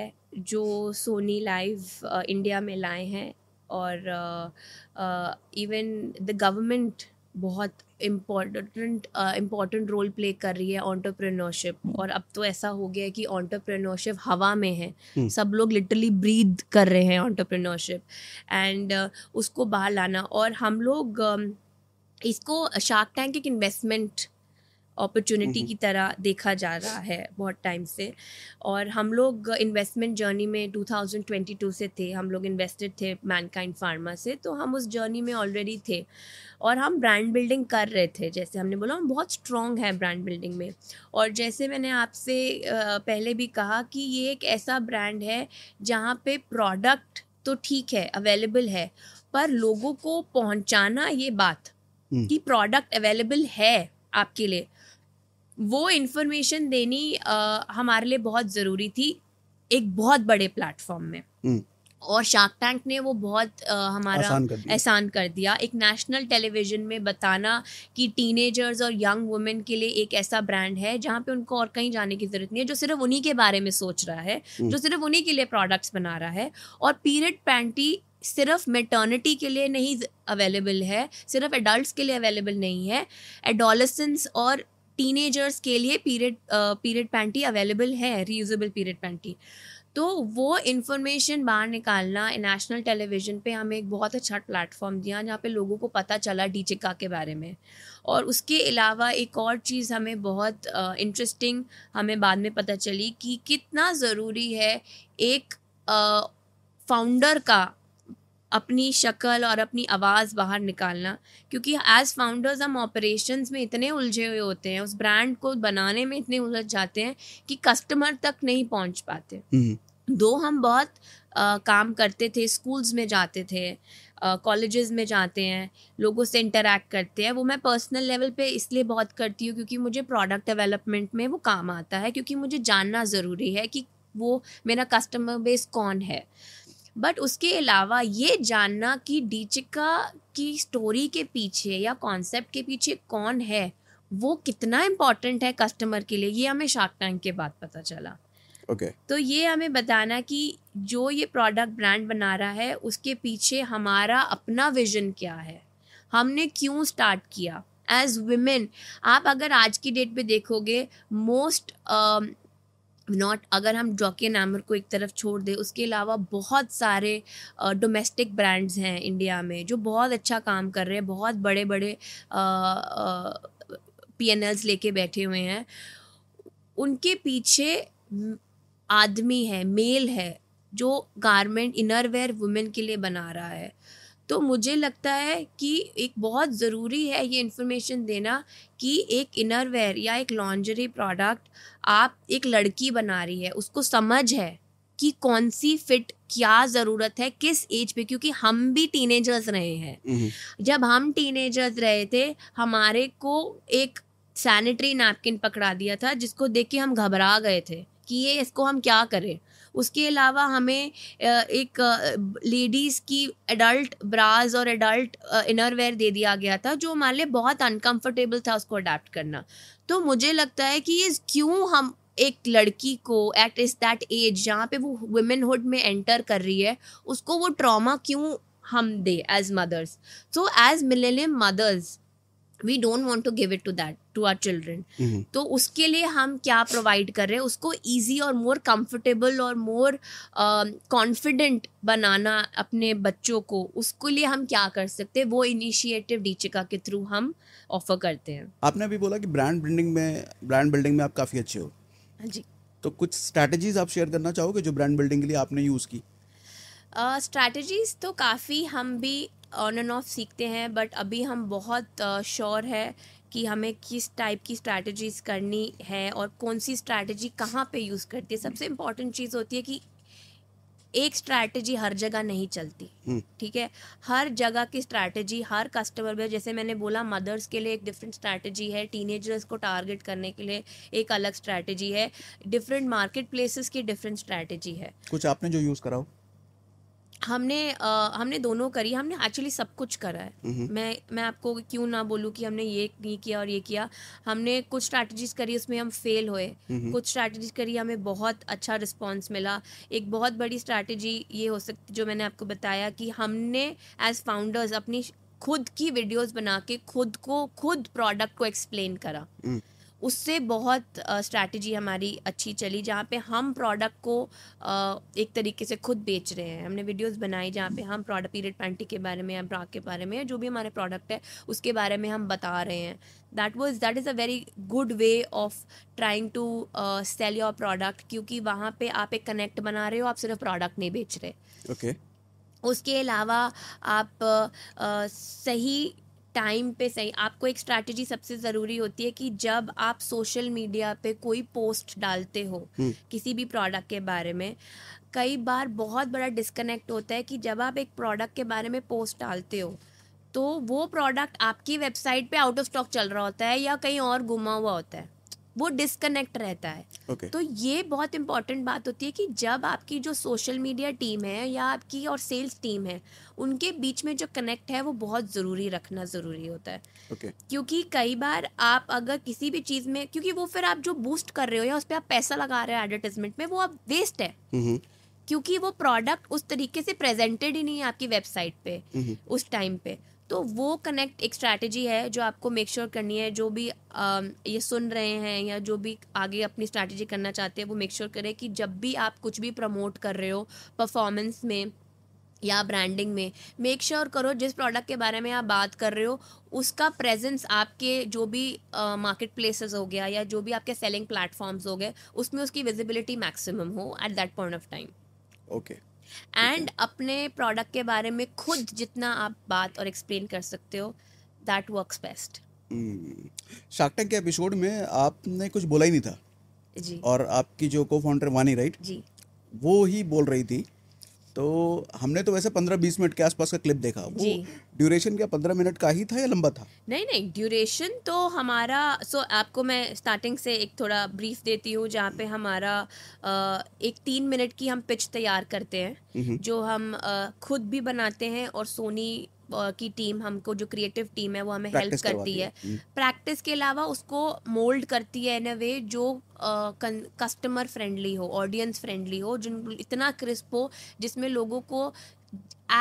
जो सोनी लाइव इंडिया में लाए हैं और इवन द गवर्नमेंट बहुत इम्पोर्टेंट इम्पोर्टेंट रोल प्ले कर रही है ऑन्टरप्रेनोरशिप और अब तो ऐसा हो गया है कि ऑन्टरप्रेनोरशिप हवा में है हम्म। सब लोग लिटरली ब्रीद कर रहे हैं ऑन्टरप्रेनोरशिप एंड उसको बाहर लाना और हम लोग uh, इसको शार्क टैंक एक इन्वेस्टमेंट अपॉर्चुनिटी की तरह देखा जा रहा है बहुत टाइम से और हम लोग इन्वेस्टमेंट जर्नी में 2022 से थे हम लोग इन्वेस्टेड थे मैनकाइंड फार्मा से तो हम उस जर्नी में ऑलरेडी थे और हम ब्रांड बिल्डिंग कर रहे थे जैसे हमने बोला हम बहुत स्ट्रॉन्ग है ब्रांड बिल्डिंग में और जैसे मैंने आपसे पहले भी कहा कि ये एक ऐसा ब्रांड है जहाँ पे प्रोडक्ट तो ठीक है अवेलेबल है पर लोगों को पहुँचाना ये बात हम्म। कि प्रोडक्ट अवेलेबल है आपके लिए वो इन्फॉर्मेशन देनी आ, हमारे लिए बहुत ज़रूरी थी एक बहुत बड़े प्लेटफॉर्म में हम्म। और शार्क टैंक ने वो बहुत आ, हमारा एहसान कर, कर दिया एक नेशनल टेलीविजन में बताना कि टीनेजर्स और यंग वुमेन के लिए एक ऐसा ब्रांड है जहाँ पे उनको और कहीं जाने की ज़रूरत नहीं है जो सिर्फ उन्हीं के बारे में सोच रहा है हम्म। जो सिर्फ उन्हीं के लिए प्रोडक्ट्स बना रहा है और पीरियड पैंटी सिर्फ मेटर्निटी के लिए नहीं अवेलेबल है सिर्फ एडल्ट के लिए अवेलेबल नहीं है एडोलसेंस और टीनेजर्स के लिए पीरियड पीरियड पैंटी अवेलेबल है रीयूजेबल पीरियड पैंटी तो वो इन्फॉर्मेशन बाहर निकालना नेशनल टेलीविज़न पे हमें एक बहुत अच्छा प्लेटफॉर्म दिया जहाँ पे लोगों को पता चला डी चिका के बारे में और उसके अलावा एक और चीज़ हमें बहुत इंटरेस्टिंग हमें बाद में पता चली कि कितना ज़रूरी है एक फाउंडर का अपनी शक्ल और अपनी आवाज़ बाहर निकालना क्योंकि एज़ फाउंडर्स हम ऑपरेशंस में इतने उलझे हुए होते हैं उस ब्रांड को बनाने में इतने उलझ जाते हैं कि कस्टमर तक नहीं पहुंच पाते हम्म। दो हम बहुत आ, काम करते थे स्कूल्स में जाते थे कॉलेजेस में जाते हैं लोगों से इंटरेक्ट करते हैं वो मैं पर्सनल लेवल पे इसलिए बहुत करती हूँ क्योंकि मुझे प्रोडक्ट डेवलपमेंट में वो काम आता है क्योंकि मुझे जानना ज़रूरी है कि वो मेरा कस्टमर बेस कौन है बट उसके अलावा ये जानना कि डीचिका की स्टोरी के पीछे या कॉन्सेप्ट के पीछे कौन है वो कितना इम्पोर्टेंट है कस्टमर के लिए ये हमें शार्क टैंक के बाद पता चला ओके okay. तो ये हमें बताना कि जो ये प्रोडक्ट ब्रांड बना रहा है उसके पीछे हमारा अपना विजन क्या है हमने क्यों स्टार्ट किया एज वुमेन आप अगर आज की डेट पे देखोगे मोस्ट नॉट अगर हम जॉकी नामर को एक तरफ छोड़ दें उसके अलावा बहुत सारे डोमेस्टिक ब्रांड्स हैं इंडिया में जो बहुत अच्छा काम कर रहे हैं बहुत बड़े बड़े पी एन एल्स लेके बैठे हुए हैं उनके पीछे आदमी है मेल है जो गारमेंट इनर वेयर वुमेन के लिए बना रहा है तो मुझे लगता है कि एक बहुत ज़रूरी है ये इन्फॉर्मेशन देना कि एक इनरवेयर या एक लॉन्जरी प्रोडक्ट आप एक लड़की बना रही है उसको समझ है कि कौन सी फिट क्या ज़रूरत है किस एज पे क्योंकि हम भी टीनेजर्स रहे हैं हम्म। जब हम टीनेजर्स रहे थे हमारे को एक सैनिटरी नैपकिन पकड़ा दिया था जिसको देख के हम घबरा गए थे कि ये इसको हम क्या करें उसके अलावा हमें एक लेडीज़ की एडल्ट ब्राज और एडल्ट इनर वेयर दे दिया गया था जो हमारे लिए बहुत अनकंफर्टेबल था उसको अडाप्ट करना तो मुझे लगता है कि ये क्यों हम एक लड़की को एट इस दैट एज जहाँ पे वो वुमेनहुड में एंटर कर रही है उसको वो ट्रॉमा क्यों हम दे as mothers so as millennium mothers we don't want to give it to that to our children तो उसके लिए हम क्या प्रोवाइड कर रहे हैं उसको ईजी और मोर कंफर्टेबल और मोर कॉन्फिडेंट um, बनाना अपने बच्चों को उसके लिए हम क्या कर सकते हैं वो इनिशिएटिव डीचिका के थ्रू हम ऑफर करते हैं आपने अभी बोला कि ब्रांड बिल्डिंग में ब्रांड बिल्डिंग में आप काफ़ी अच्छे हो हाँ जी तो कुछ स्ट्रैटेजीज आप शेयर करना चाहोगे जो ब्रांड बिल्डिंग के लिए आपने यूज़ की स्ट्रैटेजीज uh, तो काफ़ी हम भी ऑन एंड ऑफ सीखते हैं बट अभी हम बहुत श्योर है कि हमें किस टाइप की स्ट्रैटेजीज करनी है और कौन सी स्ट्रैटेजी कहाँ पे यूज़ करती है सबसे इम्पॉर्टेंट चीज़ होती है कि एक स्ट्रैटेजी हर जगह नहीं चलती हम्म। ठीक है हर जगह की स्ट्रैटेजी हर कस्टमर में जैसे मैंने बोला मदर्स के लिए एक डिफरेंट स्ट्रैटेजी है टीनेजर्स को टारगेट करने के लिए एक अलग स्ट्रैटेजी है डिफरेंट मार्केट प्लेसेस की डिफरेंट स्ट्रैटेजी है कुछ आपने जो यूज़ कराओ हमने आ, हमने दोनों करी हमने एक्चुअली सब कुछ करा है मैं मैं आपको क्यों ना बोलूँ कि हमने ये नहीं किया और ये किया हमने कुछ स्ट्रैटेजीज करी उसमें हम फेल हुए कुछ स्ट्रैटेजीज करी हमें बहुत अच्छा रिस्पॉन्स मिला एक बहुत बड़ी स्ट्रैटेजी ये हो सकती जो मैंने आपको बताया कि हमने एज फाउंडर्स अपनी खुद की वीडियोज़ बना के खुद को खुद प्रोडक्ट को एक्सप्लेन करा हम्म। उससे बहुत स्ट्रैटेजी हमारी अच्छी चली जहाँ पे हम प्रोडक्ट को एक तरीके से खुद बेच रहे हैं हमने वीडियोस बनाई जहाँ पे हम प्रोडक्ट पीरियड पैंटी के बारे में या ब्राक के बारे में या जो भी हमारे प्रोडक्ट है उसके बारे में हम बता रहे हैं that was that is a very good way of trying to sell your product क्योंकि वहाँ पे आप एक कनेक्ट बना रहे हो आप सिर्फ प्रोडक्ट नहीं बेच रहे ओके okay. उसके अलावा आप आ, सही टाइम पे सही आपको एक स्ट्रैटेजी सबसे ज़रूरी होती है कि जब आप सोशल मीडिया पे कोई पोस्ट डालते हो हम्म। किसी भी प्रोडक्ट के बारे में कई बार बहुत बड़ा डिस्कनेक्ट होता है कि जब आप एक प्रोडक्ट के बारे में पोस्ट डालते हो तो वो प्रोडक्ट आपकी वेबसाइट पे आउट ऑफ स्टॉक चल रहा होता है या कहीं और घुमा हुआ होता है वो डिसकनेक्ट रहता है okay. तो ये बहुत इंपॉर्टेंट बात होती है कि जब आपकी जो सोशल मीडिया टीम है या आपकी और सेल्स टीम है उनके बीच में जो कनेक्ट है वो बहुत ज़रूरी रखना ज़रूरी होता है okay. क्योंकि कई बार आप अगर किसी भी चीज़ में क्योंकि वो फिर आप जो बूस्ट कर रहे हो या उस पर आप पैसा लगा रहे हो एडवर्टिजमेंट में वो अब वेस्ट है mm-hmm. क्योंकि वो प्रोडक्ट उस तरीके से प्रेजेंटेड ही नहीं है आपकी वेबसाइट पे mm-hmm. उस टाइम पे तो वो कनेक्ट एक स्ट्रैटेजी है जो आपको मेक श्योर sure करनी है जो भी आ, ये सुन रहे हैं या जो भी आगे अपनी स्ट्रैटेजी करना चाहते हैं वो मेक श्योर sure करें कि जब भी आप कुछ भी प्रमोट कर रहे हो परफॉर्मेंस में या ब्रांडिंग में मेक श्योर sure करो जिस प्रोडक्ट के बारे में आप बात कर रहे हो उसका प्रेजेंस आपके जो भी मार्केट uh, प्लेसेस हो गया या जो भी आपके सेलिंग प्लेटफॉर्म्स हो गए उसमें उसकी विजिबिलिटी मैक्सिमम हो at that point of time okay and अपने प्रोडक्ट के बारे में खुद जितना आप बात और एक्सप्लेन कर सकते हो that works best Shark Tank के एपिसोड में आपने कुछ बोला ही नहीं था जी और आपकी जो को फाउंडर वानी राइट जी वो ही बोल रही थी तो हमने तो वैसे पंद्रह बीस मिनट के आसपास का क्लिप देखा वो ड्यूरेशन क्या पंद्रह मिनट का ही था या लंबा था नहीं नहीं ड्यूरेशन तो हमारा सो so आपको मैं स्टार्टिंग से एक थोड़ा ब्रीफ देती हूँ जहाँ पे हमारा एक तीन मिनट की हम पिच तैयार करते हैं हम्म। जो हम खुद भी बनाते हैं और सोनी की टीम हमको जो क्रिएटिव टीम है वो हमें हेल्प करती है प्रैक्टिस हम्म। के अलावा उसको मोल्ड करती है इन अ वे जो कस्टमर फ्रेंडली हो ऑडियंस फ्रेंडली हो जिन इतना क्रिस्प हो जिसमें लोगों को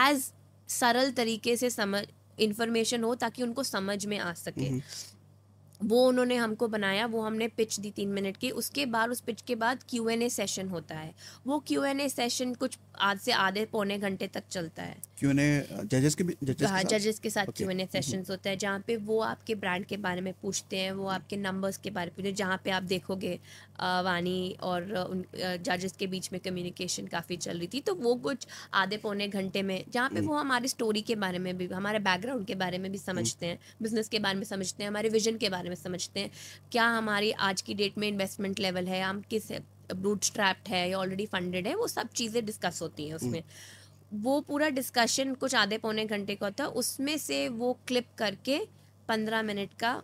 एज सरल तरीके से समझ इन्फॉर्मेशन हो ताकि उनको समझ में आ सके हम्म। वो उन्होंने हमको बनाया वो हमने पिच दी तीन मिनट की उसके बाद उस पिच के बाद क्यू एन ए सेशन होता है वो क्यू एन ए सेशन कुछ आज से आधे पौने घंटे तक चलता है क्यू एन ए जजेस के जजेस हाँ जजेस के साथ क्यू एन ए सेशन होता है जहाँ पे वो आपके ब्रांड के बारे में पूछते हैं वो आपके नंबर्स के बारे में जहाँ पे आप देखोगे वानी और उन जजेस के बीच में कम्युनिकेशन काफ़ी चल रही थी तो वो कुछ आधे पौने घंटे में जहाँ पे हम्म। वो हमारी स्टोरी के बारे में भी हमारे बैकग्राउंड के बारे में भी हम्म। समझते हैं बिजनेस के बारे में समझते हैं हमारे विजन के बारे में समझते हैं क्या हमारी आज की डेट में इन्वेस्टमेंट लेवल है हम किस ब्रूट स्ट्रैप्ड है या ऑलरेडी फंडेड है वो सब चीज़ें डिस्कस होती हैं उसमें हम्म। वो पूरा डिस्कशन कुछ आधे पौने घंटे का होता है उसमें से वो क्लिप करके पंद्रह मिनट का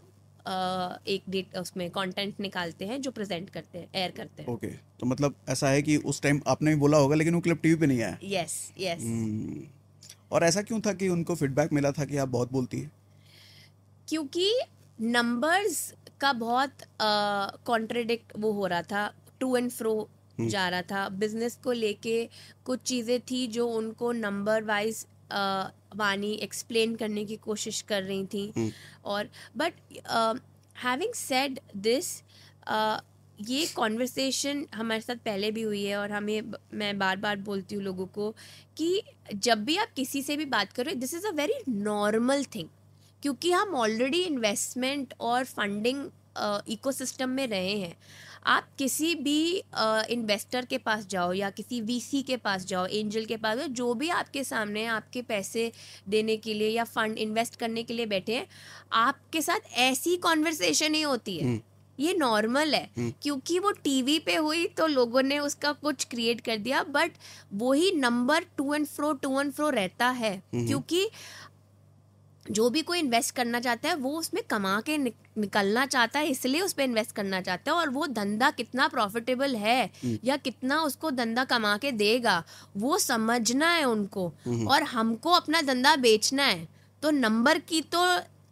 एक डेट उसमें कंटेंट निकालते हैं जो प्रेजेंट करते हैं एयर करते हैं ओके okay. तो मतलब ऐसा है कि उस टाइम आपने भी बोला होगा लेकिन वो क्लिप टीवी पे नहीं आया यस यस hmm. और ऐसा क्यों था कि उनको फीडबैक मिला था कि आप बहुत बोलती हैं क्योंकि नंबर्स का बहुत कॉन्ट्रेडिक्ट uh, वो हो रहा था टू एंड फ्रो जा रहा था बिजनेस को लेके कुछ चीज़ें थी जो उनको नंबर वाइज वानी एक्सप्लेन करने की कोशिश कर रही थी हम्म। और बट हैविंग सेड दिस ये कॉन्वर्सेशन हमारे साथ पहले भी हुई है और हमें मैं बार बार बोलती हूँ लोगों को कि जब भी आप किसी से भी बात करो this is a very normal thing क्योंकि हम ऑलरेडी इन्वेस्टमेंट और फंडिंग इकोसिस्टम में रहे हैं आप किसी भी इन्वेस्टर के पास जाओ या किसी वीसी के पास जाओ एंजल के पास जाओ जो भी आपके सामने आपके पैसे देने के लिए या फंड इन्वेस्ट करने के लिए बैठे हैं आपके साथ ऐसी कॉन्वर्सेशन ही होती है हम्म। ये नॉर्मल है हम्म। क्योंकि वो टीवी पे हुई तो लोगों ने उसका कुछ क्रिएट कर दिया बट वही number to and fro to and fro रहता है हम्म। क्योंकि जो भी कोई इन्वेस्ट करना चाहता है वो उसमें कमा के निकलना चाहता है इसलिए उस पर इन्वेस्ट करना चाहता है और वो धंधा कितना प्रॉफिटेबल है हम्म। या कितना उसको धंधा कमा के देगा वो समझना है उनको हम्म। और हमको अपना धंधा बेचना है तो नंबर की तो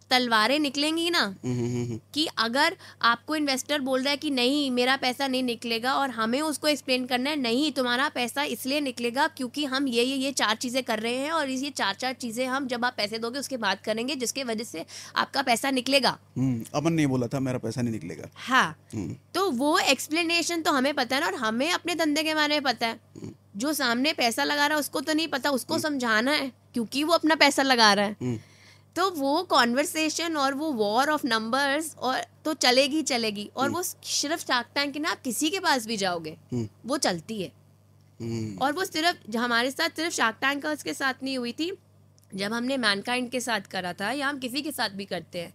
तलवारें निकलेंगी ना कि अगर आपको इन्वेस्टर बोल रहा है कि नहीं मेरा पैसा नहीं निकलेगा और हमें उसको एक्सप्लेन करना है नहीं तुम्हारा पैसा इसलिए निकलेगा क्योंकि हम ये ये ये चार चीज़ें कर रहे हैं और ये चार चार चीज़ें हम जब आप पैसे दोगे उसके बाद करेंगे जिसके वजह से आपका पैसा निकलेगा हम्म, अमन ने बोला था मेरा पैसा नहीं निकलेगा हाँ हम्म। तो वो एक्सप्लेनेशन तो हमें पता है ना और हमें अपने धंधे के बारे में पता है हम्म। जो सामने पैसा लगा रहा है उसको तो नहीं पता उसको समझाना है क्योंकि वो अपना पैसा लगा रहा है तो वो कॉन्वर्सेशन और वो वॉर ऑफ नंबर्स और तो चलेगी चलेगी और हम्म। वो सिर्फ शार्क टैंक ना आप किसी के पास भी जाओगे हम्म। वो चलती है हम्म। और वो सिर्फ हमारे साथ सिर्फ शार्क टैंकर्स के साथ नहीं हुई थी जब हमने मैनकाइंड के साथ करा था या हम किसी के साथ भी करते हैं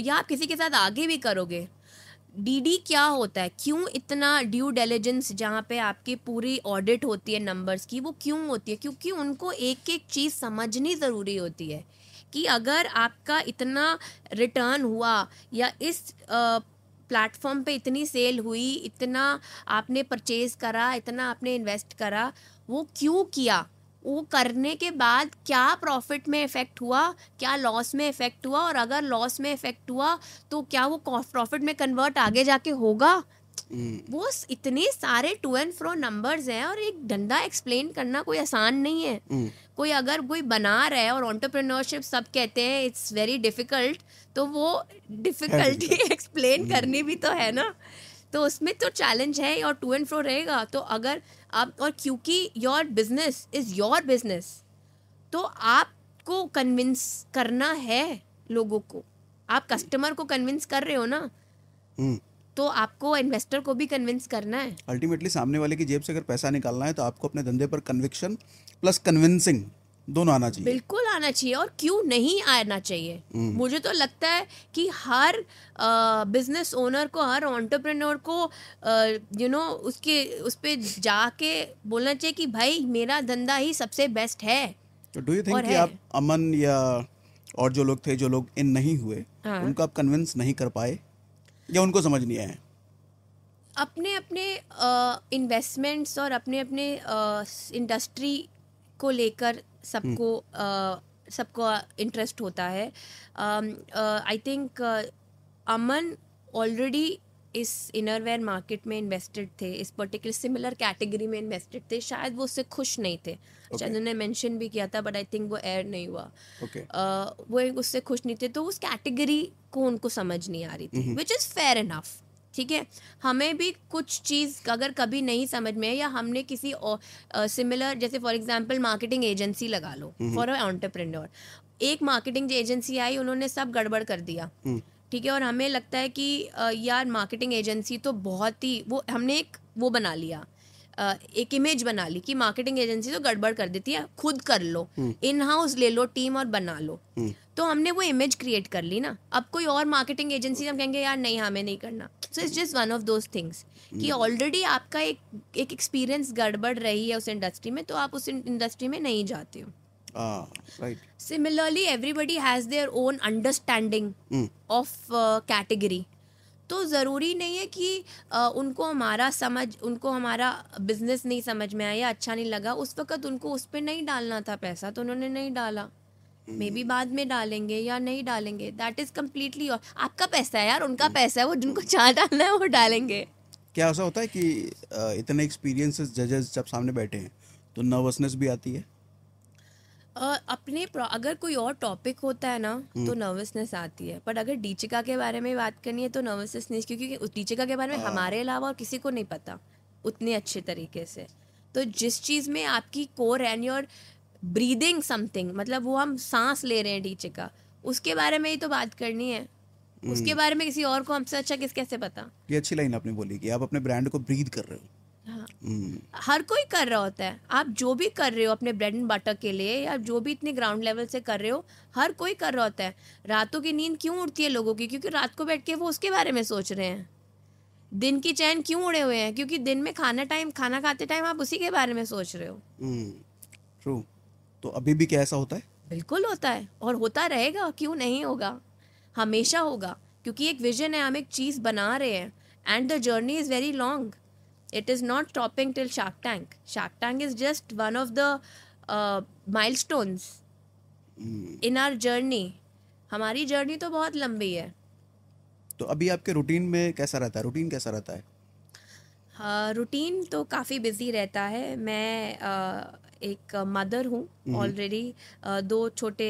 या आप किसी के साथ आगे भी करोगे डीडी क्या होता है क्यों इतना ड्यू डेलिजेंस जहाँ पे आपकी पूरी ऑडिट होती है नंबर्स की वो क्यों होती है क्योंकि उनको एक एक चीज़ समझनी ज़रूरी होती है कि अगर आपका इतना रिटर्न हुआ या इस प्लेटफॉर्म पे इतनी सेल हुई इतना आपने परचेज करा इतना आपने इन्वेस्ट करा वो क्यों किया वो करने के बाद क्या प्रॉफिट में इफ़ेक्ट हुआ क्या लॉस में इफ़ेक्ट हुआ और अगर लॉस में इफ़ेक्ट हुआ तो क्या वो प्रॉफिट में कन्वर्ट आगे जाके होगा हम्म। वो इतने सारे टू एंड फ्रो नंबर्स हैं और एक धंधा एक्सप्लेन करना कोई आसान नहीं है हम्म। कोई अगर कोई बना रहा है और ऑन्टरप्रनोरशिप सब कहते हैं इट्स वेरी डिफिकल्ट तो वो डिफिकल्टी हम्म। एक्सप्लेन करनी भी तो है ना तो उसमें तो चैलेंज है और टू एंड फ्रो रहेगा तो अगर आप और क्योंकि your business is your business तो आपको कन्विंस करना है लोगों को आप कस्टमर को कन्विंस कर रहे हो ना हम्म। तो आपको इन्वेस्टर को भी कन्विंस करना है अल्टीमेटली सामने वाले की जेब से अगर पैसा निकालना है तो आपको अपने धंधे पर कन्विक्शन प्लस कन्विंसिंग दोनों आना चाहिए बिल्कुल आना चाहिए और क्यों नहीं आना चाहिए हम्म। मुझे तो लगता है कि हर बिजनेस ओनर को हर ऑन्टरप्रेनोर को यू नो उसके उस पर जाके बोलना चाहिए कि भाई मेरा धंधा ही सबसे बेस्ट है तो डू यू थिंक कि आप अमन या और जो लोग थे जो लोग इन नहीं हुए हाँ। उनको आप कन्विंस नहीं कर पाए या उनको समझ नहीं आया अपने अपने इन्वेस्टमेंट्स और अपने अपने इंडस्ट्री को लेकर सबको सबको इंटरेस्ट होता है आई थिंक अमन ऑलरेडी इस इनरवेयर मार्केट में इन्वेस्टेड थे इस पर्टिकुलर सिमिलर कैटेगरी में इन्वेस्टेड थे शायद वो उससे खुश नहीं थे okay. उन्होंने मेंशन भी किया था बट आई थिंक वो एयर नहीं हुआ okay. uh, वो उससे खुश नहीं थे तो उस कैटेगरी को उनको समझ नहीं आ रही थी विच इज़ फेयर इनफ ठीक है हमें भी कुछ चीज़ अगर कभी नहीं समझ में या हमने किसी सिमिलर uh, जैसे फॉर एग्जांपल मार्केटिंग एजेंसी लगा लो फॉर अ एंटरप्रेन्योर एक मार्केटिंग एजेंसी आई उन्होंने सब गड़बड़ कर दिया mm. ठीक है और हमें लगता है कि यार मार्केटिंग एजेंसी तो बहुत ही वो हमने एक वो बना लिया एक इमेज बना ली कि मार्केटिंग एजेंसी तो गड़बड़ कर देती है खुद कर लो इन हम्म। हाउस ले लो टीम और बना लो हम्म। तो हमने वो इमेज क्रिएट कर ली ना अब कोई और मार्केटिंग एजेंसी हम कहेंगे यार नहीं हमें नहीं करना so it's just one of those things कि ऑलरेडी हम्म। आपका एक एक एक्सपीरियंस गड़बड़ रही है उस इंडस्ट्री में तो आप उस इंडस्ट्री में नहीं जाते हो similarly everybody has their own understanding of category तो ज़रूरी नहीं है कि आ, uh, उनको हमारा समझ उनको हमारा बिजनेस नहीं समझ में आया अच्छा नहीं लगा उस वक्त उनको उस पर नहीं डालना था पैसा तो उन्होंने नहीं डाला मे hmm. बी बाद में डालेंगे या नहीं डालेंगे दैट इज कम्प्लीटली आपका पैसा है यार उनका hmm. पैसा है वो जिनको चाह डालना है वो डालेंगे क्या ऐसा होता है कि uh, इतने एक्सपीरियंस जजेस जब सामने बैठे हैं तो नर्वसनेस भी आती है अपने अगर कोई और टॉपिक होता है ना हम्म। तो नर्वसनेस आती है बट अगर डीचिका के बारे में बात करनी है तो नर्वसनेस नहीं क्योंकि उस डीचिका के बारे में हाँ। हमारे अलावा और किसी को नहीं पता उतने अच्छे तरीके से तो जिस चीज़ में आपकी core and your breathing something मतलब वो हम सांस ले रहे हैं डीचिका उसके बारे में ही तो बात करनी है उसके हम्म। बारे में किसी और को हमसे अच्छा किस कैसे पता ये अच्छी लाइन आपने बोली कि आप अपने ब्रांड को ब्रीद कर रहे हो हर कोई कर रहा होता है आप जो भी कर रहे हो अपने ब्रेड एंड बटर के लिए या जो भी इतने ग्राउंड लेवल से कर रहे हो हर कोई कर रहा होता है रातों की नींद क्यों उड़ती है लोगों की क्योंकि रात को बैठ के वो उसके बारे में सोच रहे हैं दिन की चैन क्यों उड़े हुए हैं क्योंकि दिन में खाना टाइम खाना खाते टाइम आप उसी के बारे में सोच रहे हो ट्रू हम्म, तो अभी भी क्या ऐसा होता है बिल्कुल होता है और होता रहेगा क्यों नहीं होगा हमेशा होगा क्योंकि एक विजन है हम एक चीज़ बना रहे हैं and the journey is very long It is not stopping till Shark Tank. Shark Tank is just one of the uh, milestones in our journey हमारी जर्नी तो बहुत लंबी है तो अभी आपके रूटीन में कैसा रहता है रूटीन कैसा रहता है हाँ रूटीन तो काफ़ी बिजी रहता है मैं आ, uh, एक मदर हूँ ऑलरेडी हम्म। uh, दो छोटे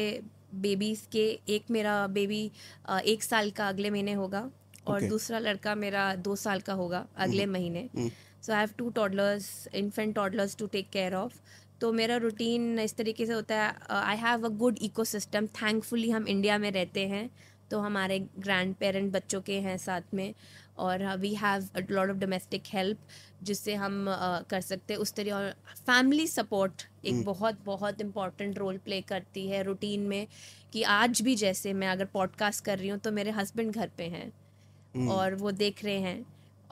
बेबीज़ के एक मेरा बेबी uh, एक साल का अगले महीने होगा और okay. दूसरा लड़का मेरा दो साल का होगा अगले हम्म। महीने हम्म। So I have two toddlers infant toddlers to take care of तो मेरा रूटीन इस तरीके से होता है I have a good ecosystem thankfully हम इंडिया में रहते हैं तो हमारे ग्रैंड पेरेंट बच्चों के हैं साथ में और we have lot of domestic help जिससे हम uh, कर सकते उस तरह और फैमिली सपोर्ट एक mm. बहुत बहुत इम्पॉर्टेंट रोल प्ले करती है रूटीन में कि आज भी जैसे मैं अगर पॉडकास्ट कर रही हूँ तो मेरे हस्बैंड घर पे हैं mm. और वो देख रहे हैं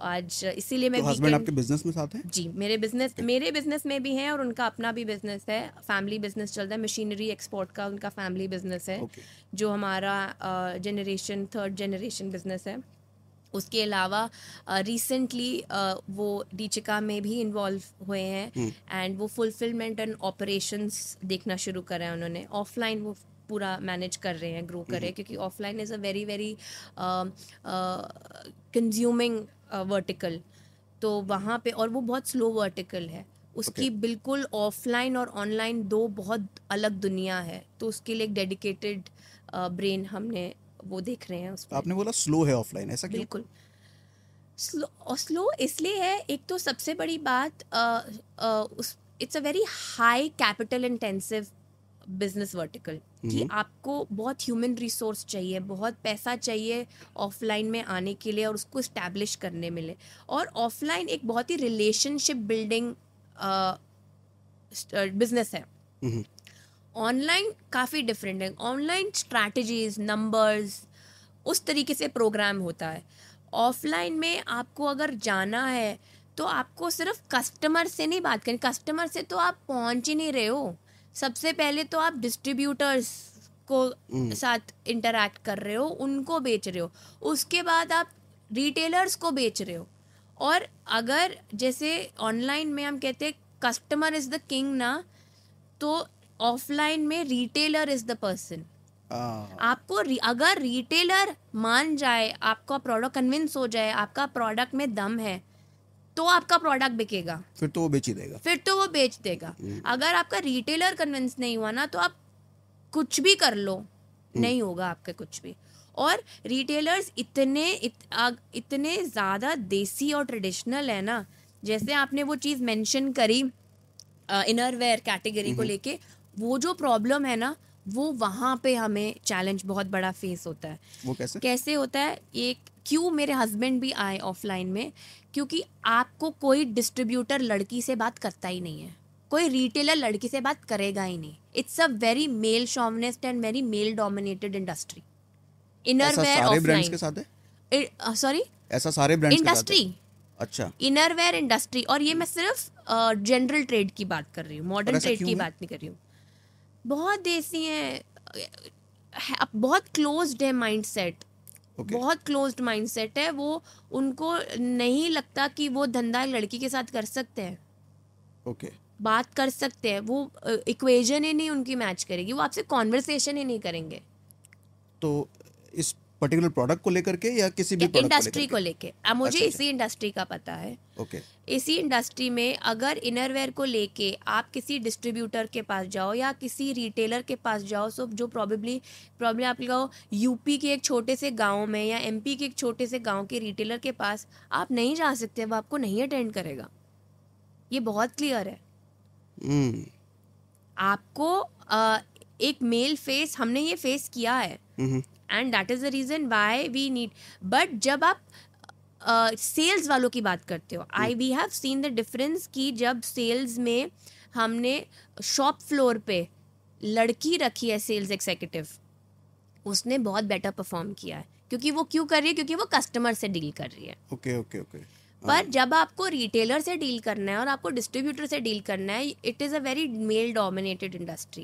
आज इसीलिए मैं तो आपके बिजनेस में साथ हैं जी मेरे बिजनेस मेरे बिजनेस में भी हैं और उनका अपना भी बिजनेस है फैमिली बिजनेस चल रहा है मशीनरी एक्सपोर्ट का उनका फैमिली बिजनेस है okay. जो हमारा जनरेशन थर्ड जनरेशन बिजनेस है उसके अलावा रिसेंटली uh, uh, वो डीचिका में भी इन्वॉल्व हुए हैं एंड hmm. वो फुलफिलमेंट एंड ऑपरेशंस देखना शुरू करा है उन्होंने ऑफलाइन वो पूरा मैनेज कर रहे हैं ग्रो कर रहे हैं hmm. क्योंकि offline is a very very consuming vertical तो वहाँ पे और वो बहुत स्लो वर्टिकल है उसकी okay. बिल्कुल ऑफलाइन और ऑनलाइन दो बहुत अलग दुनिया है तो उसके लिए एक डेडिकेटेड ब्रेन हमने वो देख रहे हैं उसमें आपने बोला स्लो है ऑफलाइन ऐसा क्यों बिल्कुल स्लो स्लो इसलिए है एक तो सबसे बड़ी बात आ, आ, उस it's a very high capital intensive business vertical कि mm-hmm. आपको बहुत ह्यूमन रिसोर्स चाहिए बहुत पैसा चाहिए ऑफलाइन में आने के लिए और उसको इस्टेब्लिश करने में ले और ऑफलाइन एक बहुत ही रिलेशनशिप बिल्डिंग बिजनेस है ऑनलाइन काफ़ी डिफरेंट है ऑनलाइन स्ट्रैटेजीज नंबर्स उस तरीके से प्रोग्राम होता है ऑफलाइन में आपको अगर जाना है तो आपको सिर्फ कस्टमर से नहीं बात करनी कस्टमर से तो आप पहुंच ही नहीं रहे हो सबसे पहले तो आप डिस्ट्रीब्यूटर्स को हम्म। साथ इंटरेक्ट कर रहे हो उनको बेच रहे हो उसके बाद आप रिटेलर्स को बेच रहे हो और अगर जैसे ऑनलाइन में हम कहते हैं कस्टमर इज़ द किंग ना तो ऑफलाइन में रिटेलर इज़ द पर्सन आपको अगर रिटेलर मान जाए आपका प्रोडक्ट कन्विंस हो जाए आपका प्रोडक्ट में दम है तो आपका प्रोडक्ट बिकेगा फिर तो वो बेच ही देगा फिर तो वो बेच देगा हम्म। अगर आपका रिटेलर कन्विंस नहीं हुआ ना तो आप कुछ भी कर लो हम्म। नहीं होगा आपके कुछ भी और रिटेलर्स इतने इत, इतने ज़्यादा देसी और ट्रेडिशनल है ना जैसे आपने वो चीज़ मेंशन करी इनर वेयर कैटेगरी को हम्म। लेके वो जो प्रॉब्लम है ना वो वहाँ पे हमें चैलेंज बहुत बड़ा फेस होता है वो कैसे कैसे होता है एक क्यों मेरे हस्बैंड भी आए ऑफलाइन में क्योंकि आपको कोई डिस्ट्रीब्यूटर लड़की से बात करता ही नहीं है कोई रिटेलर लड़की से बात करेगा ही नहीं it's a very male chauvinist and very male dominated industry inner wear sorry ऐसा सारे ब्रांड्स इंडस्ट्री अच्छा इनरवेयर इंडस्ट्री और ये मैं सिर्फ जनरल uh, ट्रेड की बात कर रही हूँ मॉडर्न ट्रेड की बात नहीं कर रही हूँ बहुत देसी हैं uh, बहुत क्लोज है माइंड सेट okay. बहुत माइंड माइंडसेट है वो उनको नहीं लगता कि वो धंधा लड़की के साथ कर सकते हैं ओके okay. बात कर सकते हैं वो इक्वेजन ही नहीं उनकी मैच करेगी वो आपसे कॉन्वर्सेशन ही नहीं करेंगे तो इस पर्टिकुलर प्रोडक्ट को लेकर के या किसी भी इंडस्ट्री को लेके ले मुझे अच्छा, अच्छा। इसी इंडस्ट्री का पता है ओके okay. इसी इंडस्ट्री में अगर इनरवेयर को लेके आप किसी डिस्ट्रीब्यूटर के पास जाओ या किसी रिटेलर के पास जाओ सो जो प्रॉबेबली प्रॉब्लम आप लगाओ यूपी के एक छोटे से गांव में या एमपी के एक छोटे से गाँव के रिटेलर के पास आप नहीं जा सकते वो आपको नहीं अटेंड करेगा ये बहुत क्लियर है mm. आपको आ, एक मेल फेस हमने ये फेस किया है mm-hmm. And that is the reason why we need but जब आप सेल्स uh, वालों की बात करते हो I we have seen the difference कि जब सेल्स में हमने शॉप फ्लोर पे लड़की रखी है सेल्स एग्जीक्यूटिव उसने बहुत बेटर परफॉर्म किया है क्योंकि वो क्यों कर रही है क्योंकि वो कस्टमर से डील कर रही है ओके ओके ओके पर जब आपको रिटेलर से डील करना है और आपको डिस्ट्रीब्यूटर से डील करना है it is a very male dominated industry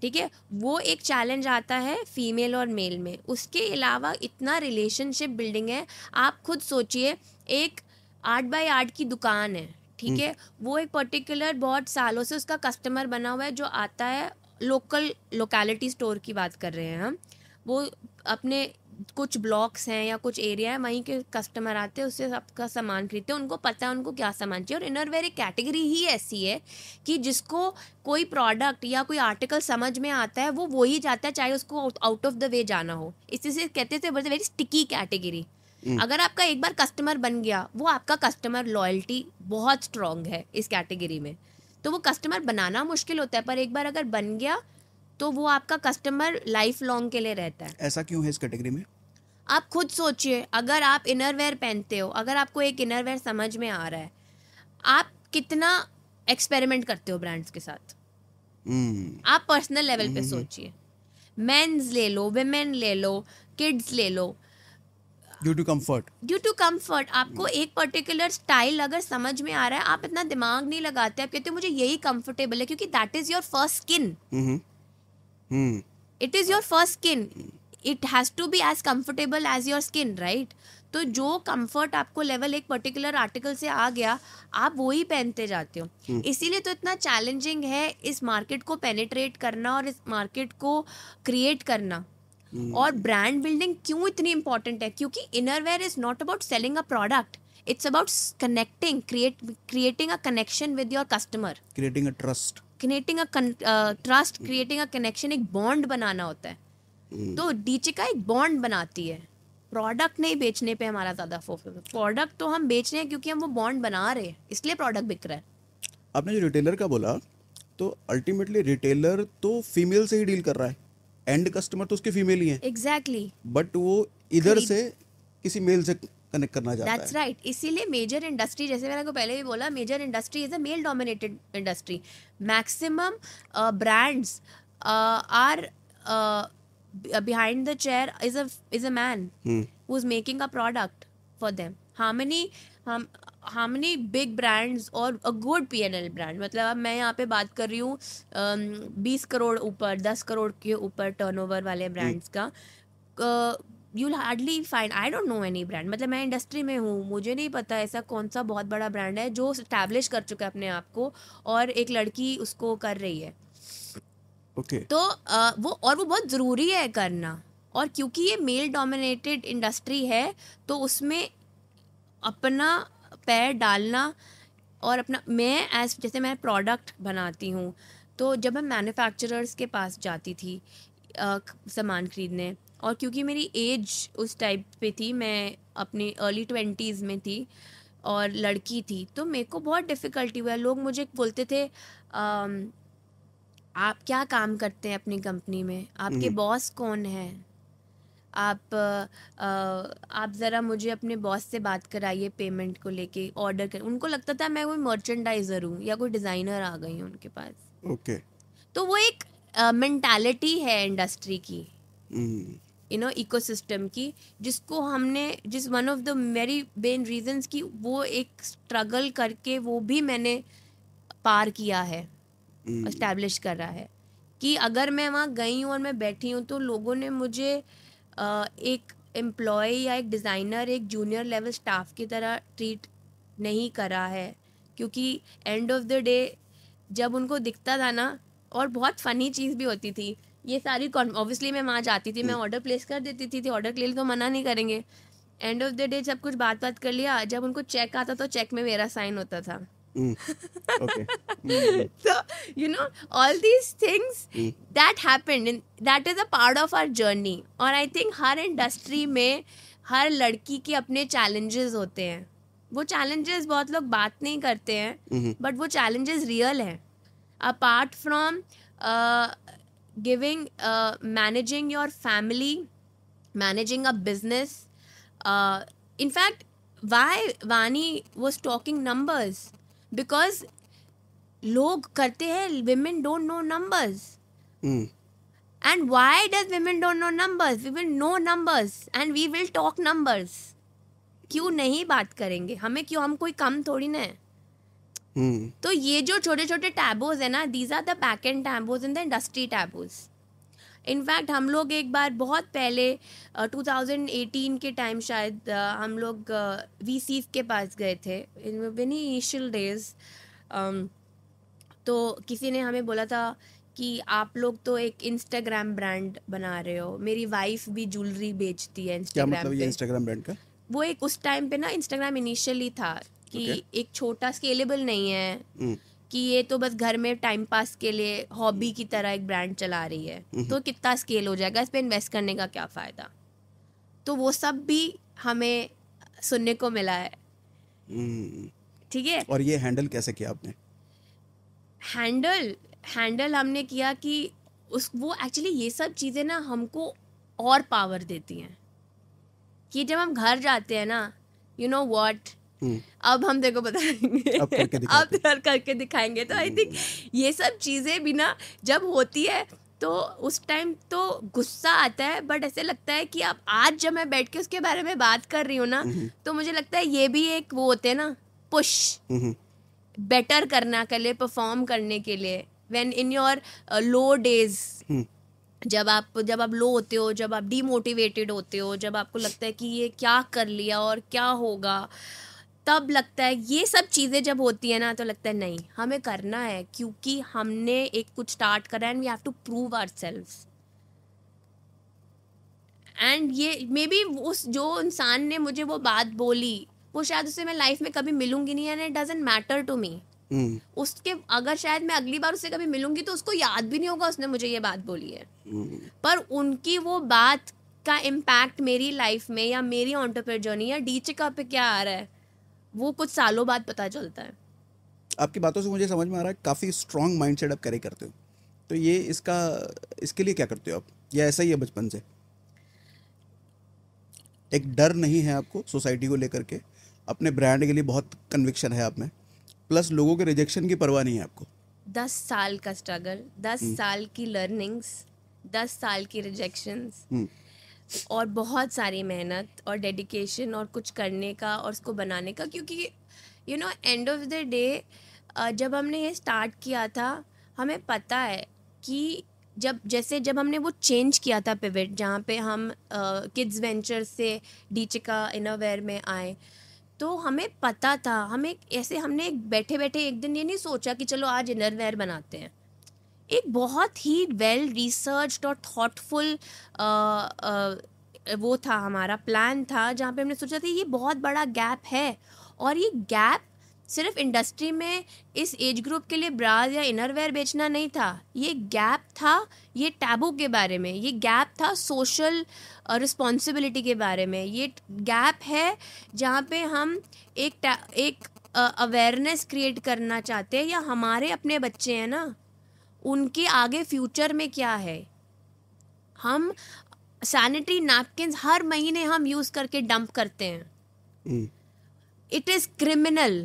ठीक है वो एक चैलेंज आता है फीमेल और मेल में उसके अलावा इतना रिलेशनशिप बिल्डिंग है आप खुद सोचिए एक आर्ट बाई आर्ट की दुकान है ठीक है हम्म। वो एक पर्टिकुलर बहुत सालों से उसका कस्टमर बना हुआ है जो आता है लोकल लोकेलिटी स्टोर की बात कर रहे हैं हम वो अपने कुछ ब्लॉक्स हैं या कुछ एरिया है वहीं के कस्टमर आते हैं उससे सबका सामान खरीदते हैं उनको पता है उनको क्या सामान चाहिए और इनर वेरी एक कैटेगरी ही ऐसी है कि जिसको कोई प्रोडक्ट या कोई आर्टिकल समझ में आता है वो वही जाता है चाहे उसको आउट ऑफ द वे जाना हो से कहते थे बोलते वेरी स्टिकी कैटेगरी अगर आपका एक बार कस्टमर बन गया वो आपका कस्टमर लॉयल्टी बहुत स्ट्रांग है इस कैटेगरी में तो वो कस्टमर बनाना मुश्किल होता है पर एक बार अगर बन गया तो वो आपका कस्टमर लाइफ लॉन्ग के लिए रहता है ऐसा क्यों है इस कैटेगरी में आप खुद सोचिए अगर आप इनरवेयर पहनते हो अगर आपको एक इनरवेयर समझ में आ रहा है आप कितना एक्सपेरिमेंट करते हो ब्रांड्स के साथ mm. आप पर्सनल लेवल mm. पे हम्म, हम्म, सोचिए मेंस ले लो वेमेन ले लो किड्स ले लो due to comfort due to comfort आपको एक पर्टिकुलर स्टाइल अगर समझ में आ रहा है आप इतना दिमाग नहीं लगाते आप कहते हो मुझे यही कंफर्टेबल है क्योंकि that is your first skin it is your first skin it has to be as comfortable as your skin right तो जो कंफर्ट आपको लेवल एक पर्टिकुलर आर्टिकल से आ गया आप वो ही पहनते जाते हो hmm. इसीलिए तो इतना चैलेंजिंग है इस मार्केट को पेनिट्रेट करना और इस मार्केट को क्रिएट करना hmm. और ब्रांड बिल्डिंग क्यों इतनी इंपॉर्टेंट है क्योंकि innerwear is not about selling a product it's about connecting create creating a connection with your customer creating a trust creating a trust creating a connection एक bond बनाना होता है hmm. तो डीचे का एक बॉन्ड बनाती है प्रोडक्ट नहीं बेचने पे हमारा ज़्यादा फोकस प्रोडक्ट तो हम बेच रहे हैं क्योंकि हम वो बॉन्ड बना रहे हैं इसलिए प्रोडक्ट बिक रहा है आपने जो रिटेलर का बोला तो अल्टीमेटली रिटेलर तो फीमेल से ही डील कर रहा है एंड कस्टमर तो उसके फीमेल ही है एग्जैक्टली exactly. बट वो इधर से किसी मेल से कनेक्ट करना चाहता That's है राइट right. इसीलिए मेजर इंडस्ट्री जैसे मैंने आपको पहले भी बोला major industry is a male dominated industry maximum brands are behind the chair is a is a man who is making a product for them how many um, how many big brands और P N L brand मतलब अब मैं यहाँ पे बात कर रही हूँ um, बीस करोड़ ऊपर दस करोड़ के ऊपर टर्न ओवर वाले ब्रांड्स hmm. का uh, you hardly find I don't know any brand मतलब मैं इंडस्ट्री में हूँ मुझे नहीं पता ऐसा कौन सा बहुत बड़ा ब्रांड है जो स्टैब्लिश कर चुका है अपने आप को और एक लड़की उसको कर रही है ओके okay. तो आ, वो और वो बहुत ज़रूरी है करना और क्योंकि ये मेल डोमिनेटेड इंडस्ट्री है तो उसमें अपना पैर डालना और अपना मैं एज जैसे मैं प्रोडक्ट बनाती हूँ तो जब मैं मैन्युफैक्चरर्स के पास जाती थी सामान खरीदने और क्योंकि मेरी एज उस टाइप पे थी मैं अपने अर्ली ट्वेंटीज़ में थी और लड़की थी तो मेरे को बहुत डिफ़िकल्टी हुआ लोग मुझे बोलते थे आ, आप क्या काम करते हैं अपनी कंपनी में आपके बॉस हम्म। कौन है आप आ, आप ज़रा मुझे अपने बॉस से बात कराइए पेमेंट को लेके ऑर्डर कर उनको लगता था मैं कोई मर्चेंडाइज़र हूँ या कोई डिज़ाइनर आ गई हूँ उनके पास ओके okay. तो वो एक मेंटालिटी है इंडस्ट्री की हम्म। यू नो इकोसिस्टम की जिसको हमने जिस वन ऑफ द मेरी मेन रीजंस की वो एक स्ट्रगल करके वो भी मैंने पार किया है इस्टेब्लिश mm. करा है कि अगर मैं वहाँ गई हूँ और मैं बैठी हूँ तो लोगों ने मुझे आ, एक एम्प्लॉय या एक डिज़ाइनर एक जूनियर लेवल स्टाफ की तरह ट्रीट नहीं करा है क्योंकि एंड ऑफ द डे जब उनको दिखता था ना और बहुत फ़नी चीज़ भी होती थी ये सारी ऑब्वियसली मैं वहाँ जाती थी मैं ऑर्डर प्लेस कर देती थी ऑर्डर के लिए तो मना नहीं करेंगे एंड ऑफ द डे जब कुछ बात बात कर लिया जब उनको चेक आता तो चेक में मेरा साइन होता था hmm. so you know all these things mm. that happened and that is a part और आई थिंक हर इंडस्ट्री में हर लड़की के अपने चैलेंजेस होते हैं वो चैलेंजेस बहुत लोग बात नहीं करते हैं बट mm-hmm. वो चैलेंजेस रियल हैं apart from giving uh, managing your family managing a business uh, in fact why vani was talking numbers because log karte हैं women don't know numbers mm. and why does women don't know numbers we will know numbers and we will talk numbers क्यों नहीं बात करेंगे हमें क्यों हम कोई कम थोड़ी ना है हम्म। तो ये जो छोटे छोटे टैबोज है ना these are the back end taboos in the industry taboos in fact हम लोग एक बार बहुत पहले uh, 2018 के टाइम शायद uh, हम लोग वी uh, के पास गए थे इन वेनी इनिशियल डेज तो किसी ने हमें बोला था कि आप लोग तो एक इंस्टाग्राम ब्रांड बना रहे हो मेरी वाइफ भी ज्वेलरी बेचती है इंस्टाग्राम मतलब ब्रांड का वो एक उस टाइम पे ना इंस्टाग्राम इनिशियली था कि okay. एक छोटा स्केलेबल नहीं है mm. कि ये तो बस घर में टाइम पास के लिए हॉबी की तरह एक ब्रांड चला रही है mm-hmm. तो कितना स्केल हो जाएगा इस पर इन्वेस्ट करने का क्या फ़ायदा तो वो सब भी हमें सुनने को मिला है hmm. ठीक mm. है और ये हैंडल कैसे किया आपने हैंडल हैंडल हमने किया कि उस वो एक्चुअली ये सब चीज़ें ना हमको और पावर देती हैं कि जब हम घर जाते हैं ना यू नो वॉट हम्म। अब हम देखो बताएंगे अब करके अब करके दिखाएंगे तो आई थिंक ये सब चीज़ें बिना जब होती है तो उस टाइम तो गुस्सा आता है बट ऐसे लगता है कि आप आज जब मैं बैठ के उसके बारे में बात कर रही हूँ ना हम्म। तो मुझे लगता है ये भी एक वो होते हैं ना पुश बेटर हम्म। करना के लिए परफॉर्म करने के लिए when in your low days जब आप जब आप लो होते हो जब आप डीमोटिवेटेड होते हो जब आपको लगता है कि ये क्या कर लिया और क्या होगा तब लगता है ये सब चीज़ें जब होती है ना तो लगता है नहीं हमें करना है क्योंकि हमने एक कुछ स्टार्ट करा and we have to prove are and ये मे बी उस जो इंसान ने मुझे वो बात बोली वो शायद उसे मैं लाइफ में कभी मिलूंगी नहीं and it doesn't matter to me उसके अगर शायद मैं अगली बार उससे कभी मिलूंगी तो उसको याद भी नहीं होगा उसने मुझे ये बात बोली है hmm. पर उनकी वो बात का इम्पैक्ट मेरी लाइफ में या मेरी ऑन्टरप्रेन्योर जर्नी या डीचे का पे क्या आ रहा है वो कुछ सालों बाद पता चलता है आपकी बातों से मुझे समझ में आ रहा है काफ़ी स्ट्रॉन्ग माइंड सेट आप कैरी करते हो तो ये इसका इसके लिए क्या करते हो आप या ऐसा ही है बचपन से एक डर नहीं है आपको सोसाइटी को लेकर के अपने ब्रांड के लिए बहुत कन्विक्शन है आप में प्लस लोगों के रिजेक्शन की परवाह नहीं है आपको दस साल का स्ट्रगल हम्म। दस साल की लर्निंग्स दस साल की रिजेक्शंस और बहुत सारी मेहनत और डेडिकेशन और कुछ करने का और उसको बनाने का क्योंकि you know end of the day जब हमने ये स्टार्ट किया था हमें पता है कि जब जैसे जब हमने वो चेंज किया था पिविट जहाँ पे हम किड्स uh, वेंचर से डीचिका इनावेयर में आए तो हमें पता था हमें ऐसे हमने बैठे बैठे एक दिन ये नहीं सोचा कि चलो आज इनरवेयर बनाते हैं एक बहुत ही वेल रिसर्च और थॉटफुल uh, uh, वो था हमारा प्लान था जहाँ पे हमने सोचा था ये बहुत बड़ा गैप है और ये गैप सिर्फ इंडस्ट्री में इस एज ग्रुप के लिए ब्राज या इनरवेयर बेचना नहीं था ये गैप था ये टैबू के बारे में ये गैप था सोशल रिस्पॉन्सिबिलिटी uh, के बारे में ये गैप है जहाँ पे हम एक एक अवेयरनेस क्रिएट करना चाहते हैं या हमारे अपने बच्चे हैं ना उनके आगे फ्यूचर में क्या है हम सैनिटरी नैपकिन हर महीने हम यूज करके डंप करते हैं it is criminal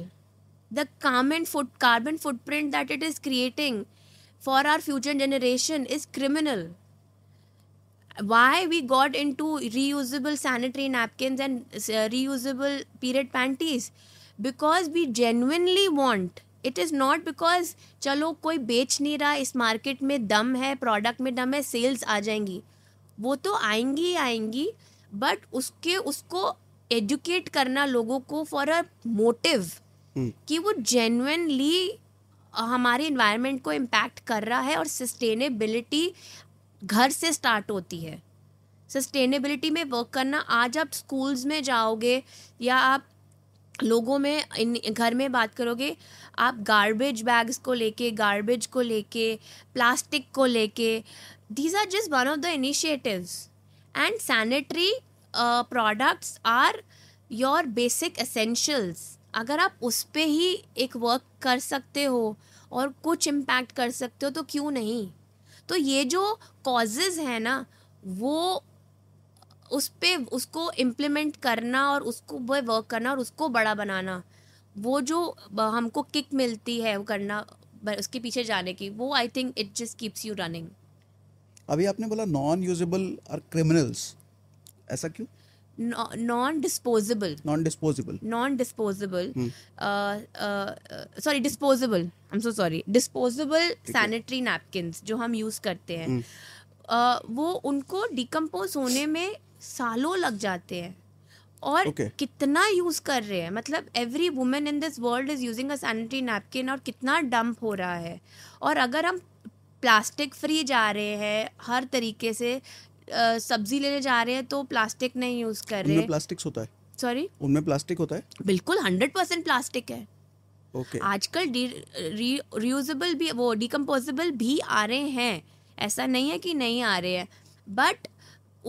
the common foot carbon footprint that it is creating for our future generation is criminal why we got in to reusable sanitary napkin and reusable period panties because we genuinely want it is not because चलो कोई बेच नहीं रहा इस market में दम है product में दम है सेल्स आ जाएंगी वो तो आएंगी ही आएंगी बट उसके उसको एजुकेट करना लोगों को फॉर अ मोटिव कि वो जेनुनली हमारे इन्वायरमेंट को इम्पैक्ट कर रहा है और सस्टेनेबिलिटी घर से स्टार्ट होती है सस्टेनेबिलिटी में वर्क करना आज आप स्कूल्स में जाओगे या आप लोगों में इन घर में बात करोगे आप गार्बेज बैग्स को लेके गार्बेज को लेके प्लास्टिक को लेके these are just one of the initiatives and sanitary products are your basic essentials अगर आप उस पर ही एक वर्क कर सकते हो और कुछ इम्पैक्ट कर सकते हो तो क्यों नहीं तो ये जो कॉजेज़ हैं ना वो उस पर उसको इम्प्लीमेंट करना और उसको वर्क करना और उसको बड़ा बनाना वो जो हमको किक मिलती है वो करना उसके पीछे जाने की वो I think it just keeps you running अभी आपने बोला नॉन यूजेबल और क्रिमिनल्स ऐसा क्यों non disposable non disposable non disposable sorry disposable I am so sorry disposable sanitary napkin जो हम यूज करते हैं hmm. uh, वो उनको डिकम्पोज होने में सालों लग जाते हैं और okay. कितना यूज कर रहे हैं मतलब every women in this world is using a sanitary napkin और कितना डंप हो रहा है और अगर हम प्लास्टिक फ्री जा रहे हैं हर तरीके से सब्जी लेने जा रहे हैं तो प्लास्टिक नहीं यूज कर रहे प्लास्टिक होता है सॉरी उनमें प्लास्टिक होता है बिल्कुल हंड्रेड परसेंट प्लास्टिक है okay. आजकल रियूजेबल भी वो डिकम्पोजेबल भी आ रहे हैं ऐसा नहीं है कि नहीं आ रहे हैं बट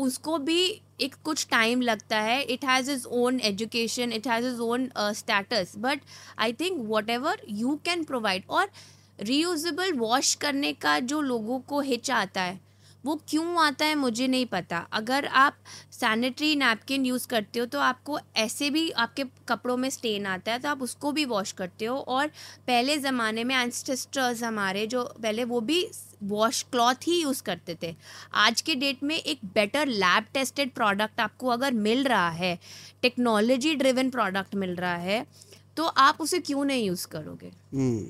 उसको भी एक कुछ टाइम लगता है it has is own education it has is own status but I think whatever you can provide और रीयूजबल वॉश करने का जो लोगों को हिच आता है वो क्यों आता है मुझे नहीं पता अगर आप सैनिटरी नैपकिन यूज़ करते हो तो आपको ऐसे भी आपके कपड़ों में स्टेन आता है तो आप उसको भी वॉश करते हो और पहले ज़माने में एंसेस्टर्स हमारे जो पहले वो भी वॉश क्लॉथ ही यूज़ करते थे आज के डेट में एक बेटर लैब टेस्टेड प्रोडक्ट आपको अगर मिल रहा है टेक्नोलॉजी ड्रिवन प्रोडक्ट मिल रहा है तो आप उसे क्यों नहीं यूज़ करोगे hmm.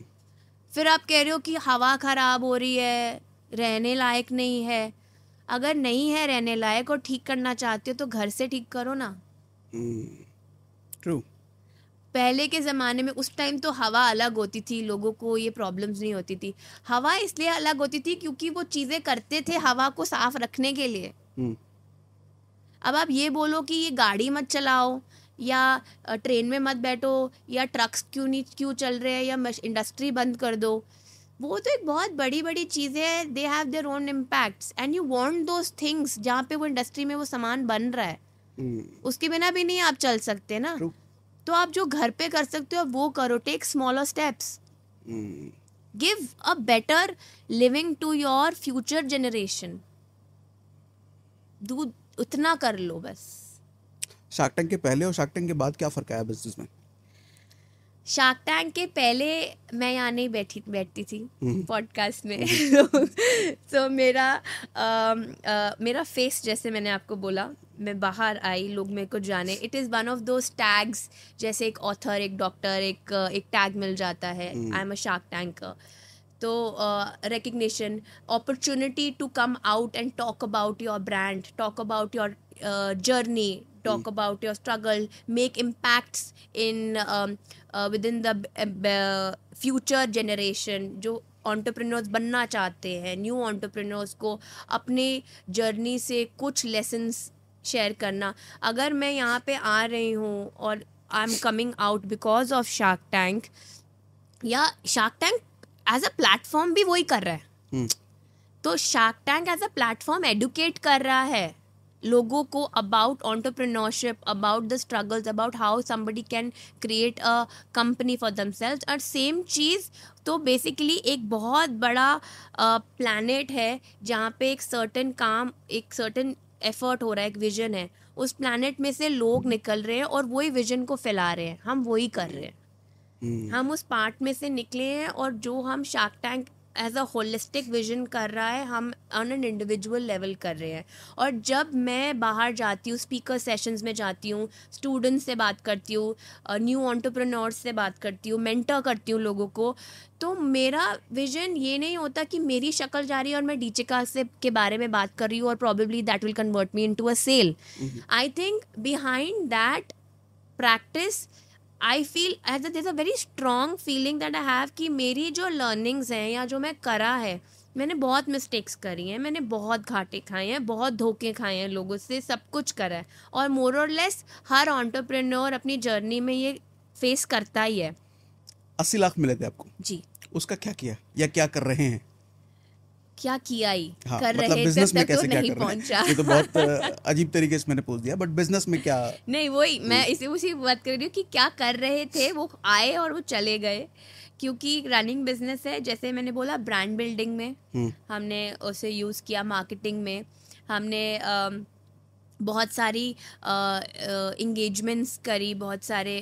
फिर आप कह रहे हो कि हवा ख़राब हो रही है रहने लायक नहीं है अगर नहीं है रहने लायक और ठीक करना चाहते हो तो घर से ठीक करो ना ट्रू hmm. पहले के ज़माने में उस टाइम तो हवा अलग होती थी लोगों को ये प्रॉब्लम्स नहीं होती थी हवा इसलिए अलग होती थी क्योंकि वो चीज़ें करते थे हवा को साफ रखने के लिए hmm. अब आप ये बोलो कि ये गाड़ी मत चलाओ या ट्रेन में मत बैठो या ट्रक्स क्यों नहीं क्यों चल रहे हैं या इंडस्ट्री बंद कर दो वो तो एक बहुत बड़ी बड़ी चीज़ें हैं they have their own impacts and you want those things जहाँ पे वो इंडस्ट्री में वो सामान बन रहा है हम्म। उसके बिना भी नहीं आप चल सकते ना तो आप जो घर पे कर सकते हो वो करो take smaller steps give a better living to your future generation दूध उतना कर लो बस शार्क के पहले और शार्क के बाद क्या फर्क आया बिजनेस में शार्क टैंक के पहले मैं यहाँ नहीं बैठी बैठती थी पॉडकास्ट हम्म। में तो तो मेरा आ, um, आ, uh, मेरा फेस जैसे मैंने आपको बोला मैं बाहर आई लोग मेरे को जाने it is one of those tags जैसे एक ऑथर एक डॉक्टर एक uh, एक टैग मिल जाता है I am a Shark Tank तो recognition opportunity to come out and talk about your brand talk about your journey talk hmm. about your struggle make impacts in um, uh, within the uh, future generation जो entrepreneurs बनना चाहते हैं new entrepreneurs को अपने journey से कुछ lessons share करना अगर मैं यहाँ पे आ रही हूँ और I am coming out because of Shark Tank या Shark Tank as a platform भी वही कर रहा है hmm. तो Shark Tank as a platform educate कर रहा है लोगों को about entrepreneurship about the struggles about how somebody can create a company for them sales और सेम चीज़ तो बेसिकली एक बहुत बड़ा प्लानट uh, है जहाँ पे एक सर्टन काम एक सर्टन एफर्ट हो रहा है एक विजन है उस प्लानट में से लोग hmm. निकल रहे हैं और वही विजन को फैला रहे हैं हम वही कर रहे हैं hmm. हम उस पार्ट में से निकले हैं और जो हम Shark Tank as a holistic vision कर रहा है हम ऑन एन इंडिविजुअल लेवल कर रहे हैं और जब मैं बाहर जाती हूँ स्पीकर सेशंस में जाती हूँ स्टूडेंट्स से बात करती हूँ न्यू ऑन्टरप्रनोर्स से बात करती हूँ मेंटर करती हूँ लोगों को तो मेरा विजन ये नहीं होता कि मेरी शक्ल जा रही है और मैं डीचिका से के बारे में बात कर रही हूँ और probably that will convert me in to a sale I think behind that practice I feel as is a very strong feeling that I have कि मेरी जो लर्निंग्स हैं या जो मैं करा है मैंने बहुत मिस्टेक्स करी हैं मैंने बहुत घाटे खाए हैं बहुत धोखे खाए हैं लोगों से सब कुछ करा है और मोर और लेस हर ऑन्टरप्रेन्योर अपनी जर्नी में ये फेस करता ही है अस्सी लाख मिले थे आपको जी उसका क्या किया या क्या कर रहे हैं क्या किया ही हाँ, कर मतलब रहे थे तो नहीं पहुंचा ये तो बहुत अजीब तरीके से मैंने पूछ दिया बट बिजनेस में क्या नहीं वही मैं इसी उसी बात कर रही हूँ कि क्या कर रहे थे वो आए और वो चले गए क्योंकि रनिंग बिजनेस है जैसे मैंने बोला ब्रांड हम्म। बिल्डिंग में हमने उसे यूज़ किया मार्केटिंग में हमने बहुत सारी इंगेजमेंट्स करी बहुत सारे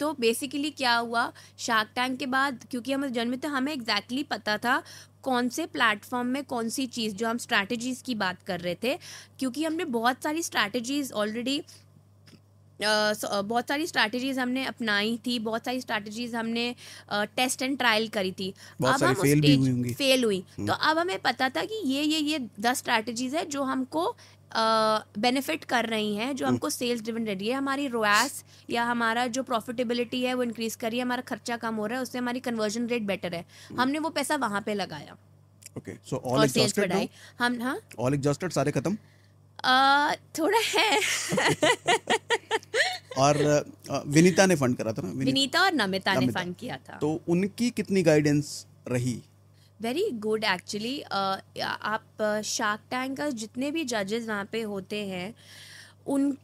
तो बेसिकली क्या हुआ शार्क टैंक के बाद क्योंकि हम जन्म थे हमें एग्जैक्टली exactly पता था कौन से प्लेटफॉर्म में कौन सी चीज़ जो हम स्ट्रैटेजीज़ की बात कर रहे थे क्योंकि हमने बहुत सारी स्ट्रैटेजीज़ ऑलरेडी Uh, बहुत सारी स्ट्रैटेजीज हमने अपनाई थी बहुत सारी स्ट्रैटेजीज हमने टेस्ट एंड ट्रायल करी थी अब हम फेल, भी हुई फेल हुई तो हम्म। अब हमें पता था कि ये ये ये दस स्ट्रैटेजीज है जो हमको बेनिफिट कर रही हैं जो हम्म। हमको सेल्स ड्रिवन दे रही है हमारी रोयास या हमारा जो प्रॉफिटेबिलिटी है वो इंक्रीज कर रही है हमारा खर्चा कम हो रहा है उससे हमारी कन्वर्जन रेट बेटर है हम्म। हमने वो पैसा वहाँ पे लगाया ओके सो ऑल एग्जॉस्टेड हम हाँ ऑल एग्जॉस्टेड सारे खत्म थोड़ा है और विनीता ने फंड करा था ना विनीता और नमिता ने फंड किया था तो उनकी कितनी गाइडेंस रही वेरी गुड एक्चुअली आप शार्क uh, टैंक का जितने भी जजेस वहाँ पे होते हैं उन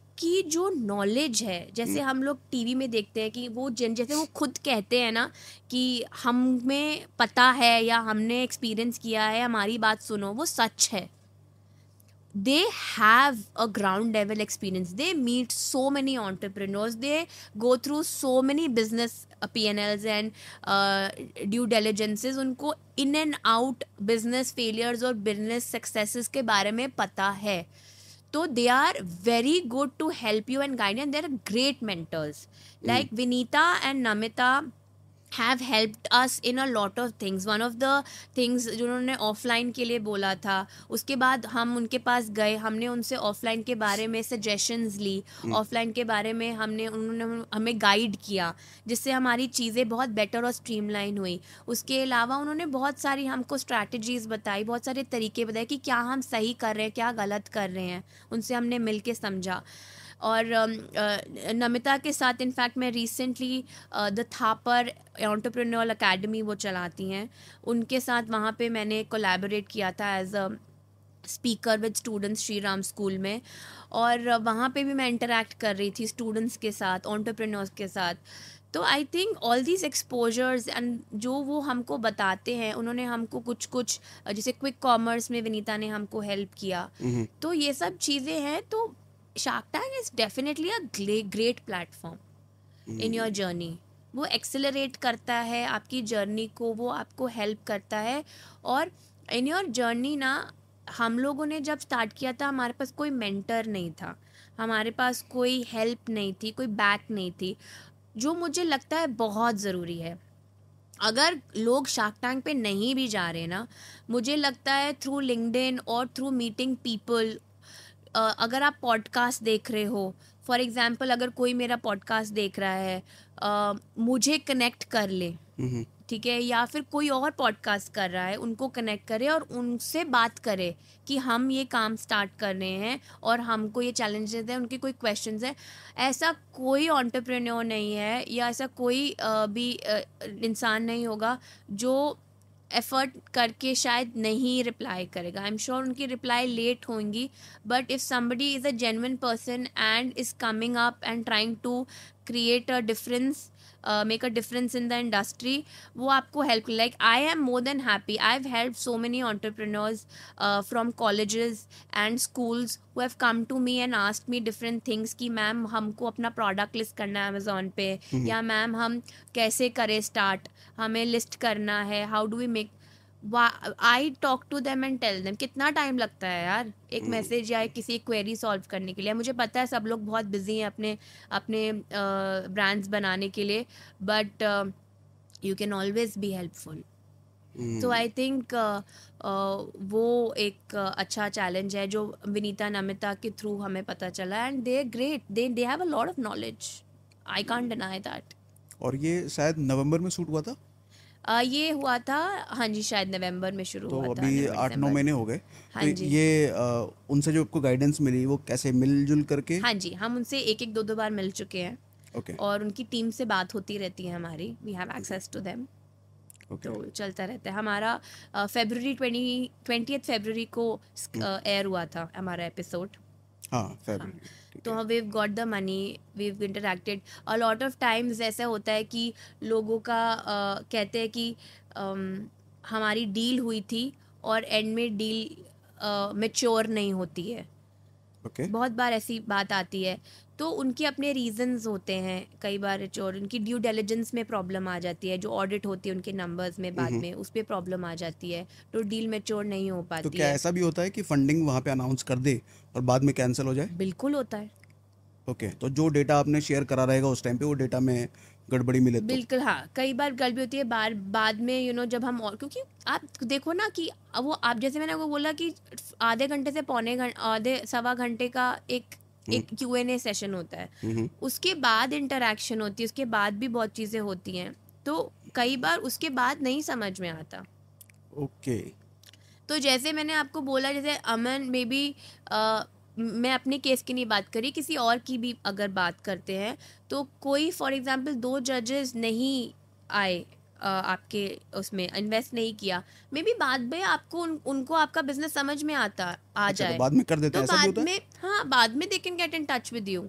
जो नॉलेज है जैसे हम्म। हम लोग टीवी में देखते हैं कि वो जिन जैसे वो खुद कहते हैं ना कि हम में पता है या हमने एक्सपीरियंस किया है हमारी बात सुनो वो सच है they have a ground level experience they meet so many entrepreneurs they go through so many business pnls and uh, due diligences उनको in and out business failures और बिजनेस सक्सेसेस के बारे में पता है तो they are very good to help you and guide and there are great mentors like Vineeta and Namita have helped us in a lot of things one of the things जिन्होंने offline के लिए बोला था उसके बाद हम उनके पास गए हमने उनसे ऑफलाइन के बारे में सजेशंस ली ऑफलाइन hmm. के बारे में हमने उन्होंने हमें गाइड किया जिससे हमारी चीज़ें बहुत बेटर और स्ट्रीमलाइन हुई उसके अलावा उन्होंने बहुत सारी हमको स्ट्रैटेजीज बताई बहुत सारे तरीके बताए कि क्या हम सही कर रहे हैं क्या गलत कर रहे हैं उनसे हमने मिल समझा और नमिता के साथ इनफैक्ट मैं recently the Thapar entrepreneur academy वो चलाती हैं उनके साथ वहाँ पे मैंने कोलैबोरेट किया था as a speaker with students Shri Ram school में और वहाँ पे भी मैं इंटरेक्ट कर रही थी स्टूडेंट्स के साथ ऑन्टरप्रेन्योर्स के साथ तो I think all these exposures and जो वो हमको बताते हैं उन्होंने हमको कुछ कुछ जैसे क्विक कॉमर्स में विनीता ने हमको हेल्प किया हम्म। तो ये सब चीज़ें हैं तो Shark Tank is definitely a great platform in your journey वो एक्सेलरेट करता है आपकी जर्नी को वो आपको हेल्प करता है और इन योर जर्नी ना हम लोगों ने जब स्टार्ट किया था हमारे पास कोई मेंटर नहीं था हमारे पास कोई हेल्प नहीं थी कोई बैक नहीं थी जो मुझे लगता है बहुत ज़रूरी है अगर लोग शार्क टैंक पे नहीं भी जा रहे ना मुझे लगता है थ्रू लिंकडिन और थ्रू मीटिंग पीपल अगर आप पॉडकास्ट देख रहे हो फॉर एग्ज़ाम्पल अगर कोई मेरा पॉडकास्ट देख रहा है मुझे कनेक्ट कर ले ठीक है या फिर कोई और पॉडकास्ट कर रहा है उनको कनेक्ट करे और उनसे बात करे कि हम ये काम स्टार्ट कर रहे हैं और हमको ये चैलेंजेस हैं उनके कोई क्वेश्चंस हैं ऐसा कोई ऑन्टरप्रेन्योर नहीं है या ऐसा कोई भी इंसान नहीं होगा जो एफ़र्ट करके शायद नहीं रिप्लाई करेगा आई एम श्योर उनकी रिप्लाई लेट होंगी but if somebody is a genuine person and is coming up and trying to create a difference make a difference in the industry वो आपको help like I am more than happy I have help so many entrepreneurs from colleges and schools वो have come to me and ask me different things कि ma'am हमको अपना product list करना है Amazon पे हम्म। या मैम हम कैसे करें स्टार्ट हमें लिस्ट करना है how do we make I talk to them and tell them कितना टाइम लगता है यार एक मैसेज हम्म। या किसी क्वेरी सॉल्व करने के लिए मुझे पता है सब लोग बहुत बिजी हैं अपने अपने ब्रांड्स बनाने के लिए but you can always be helpful तो आई थिंक वो एक अच्छा चैलेंज है जो विनीता नमिता के थ्रू हमें पता चला and they great they they have a lot of knowledge I can't deny that और ये शायद नवंबर में शूट हुआ था आ, ये हुआ था हाँ जी शायद नवंबर में शुरू तो हुआ अभी था अभी आठ नौ महीने हो गए हाँ तो ये आ, उनसे जो आपको गाइडेंस मिली वो कैसे मिलजुल करके हाँ जी हम उनसे एक एक दो दो बार मिल चुके हैं okay. और उनकी टीम से बात होती रहती है हमारी we have access to them तो चलता रहता है हमारा फेबर ट्वेंटी ट्वेंटियथ को एयर हम्म। हुआ था हमारा एपिसोड हाँ, हाँ तो we got the money we have interacted a lot of times ऐसा होता है कि लोगों का uh, कहते हैं कि um, हमारी डील हुई थी और एंड में डील मेच्योर नहीं होती है okay. बहुत बार ऐसी बात आती है तो उनके अपने रीजंस होते हैं कई बार और उनकी ड्यू डेलिजेंस में प्रॉब्लम आ जाती है जो ऑडिट होती है उनके नंबर्स में बाद में उस पर प्रॉब्लम आ जाती है तो डील मेच्योर नहीं हो तो पाती तो क्या ऐसा भी होता है कि फंडिंग वहाँ पे अनाउंस कर दे और बाद में कैंसिल हो जाए बिल्कुल होता है ओके तो जो डेटा आपने शेयर करा रहेगा उस टाइम पे वो डेटा में गड़बड़ी मिले तो। बिल्कुल हाँ कई बार गड़बड़ी होती है बार बाद में यू नो जब हम और क्योंकि आप देखो ना कि वो आप जैसे मैंने आपको बोला कि आधे घंटे से पौने घंटे आधे सवा घंटे का एक एक क्यू एन ए सेशन होता है हम्म। उसके बाद इंटरेक्शन होती है उसके बाद भी बहुत चीज़ें होती हैं तो कई बार उसके बाद नहीं समझ में आता ओके तो जैसे मैंने आपको बोला जैसे अमन मे बी मैं अपने केस की नहीं बात करी किसी और की भी अगर बात करते हैं तो कोई फॉर एग्जांपल दो जजेस नहीं आए आपके उसमें इन्वेस्ट नहीं किया मे बी बाद में आपको उन, उनको आपका बिजनेस समझ में आता आ अच्छा, तो जाए तो बाद में कर देते तो बाद में हाँ बाद में they can get in touch with you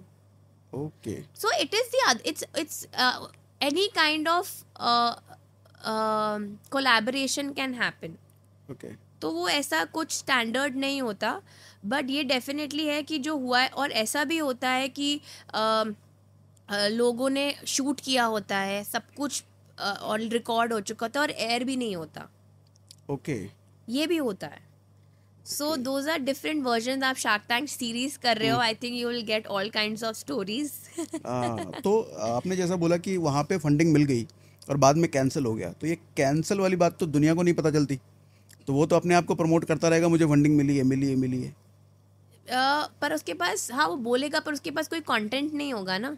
okay so it is it's it's any kind of collaboration can happen okay तो वो ऐसा कुछ स्टैंडर्ड नहीं होता बट ये डेफिनेटली है कि जो हुआ है और ऐसा भी होता है कि uh, Uh, लोगों ने शूट किया होता है सब कुछ ऑल रिकॉर्ड हो चुका होता है और एयर भी नहीं होता ओके okay. ये भी होता है so those are different version आप शार्क टैंक सीरीज कर रहे हो I think you will get all kind of stories तो आपने जैसा बोला कि वहाँ पे फंडिंग मिल गई और बाद में कैंसिल हो गया तो ये कैंसिल वाली बात तो दुनिया को नहीं पता चलती तो वो तो अपने आप को प्रमोट करता रहेगा मुझे फंडिंग मिली है मिली है मिली है आ, पर उसके पास हाँ वो बोलेगा पर उसके पास कोई कंटेंट नहीं होगा ना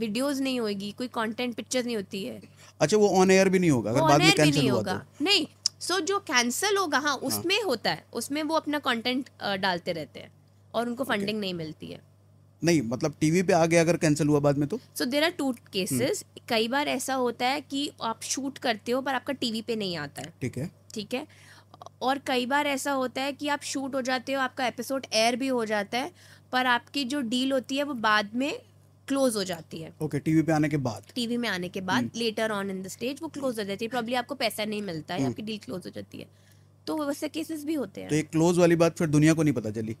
वीडियोस नहीं होगी कोई कंटेंट पिक्चर नहीं होती है अच्छा वो ऑन एयर भी नहीं होगा अगर बाद में कैंसिल नहीं होगा तो। नहीं सो जो कैंसिल होगा हाँ, हाँ उसमें होता है उसमें वो अपना कॉन्टेंट डालते रहते हैं और उनको फंडिंग नहीं मिलती है नहीं मतलब टीवी पे आ गया अगर कैंसिल हुआ बाद में तो so there are two cases कई बार ऐसा होता है कि आप शूट करते हो पर आपका टीवी पे नहीं आता है ठीक है ठीक है और कई बार ऐसा होता है कि आप शूट हो जाते हो आपका एपिसोड एयर भी हो जाता है पर आपकी जो डील होती है वो बाद में क्लोज हो जाती है ओके टीवी पे आने के बाद टीवी में आने के बाद later on in the stage वो क्लोज हो जाती है प्रॉब्लम आपको पैसा नहीं मिलता है hmm. आपकी डील क्लोज हो जाती है तो वैसे केसेस भी होते हैं तो एक क्लोज वाली बात फिर दुनिया को नहीं पता चली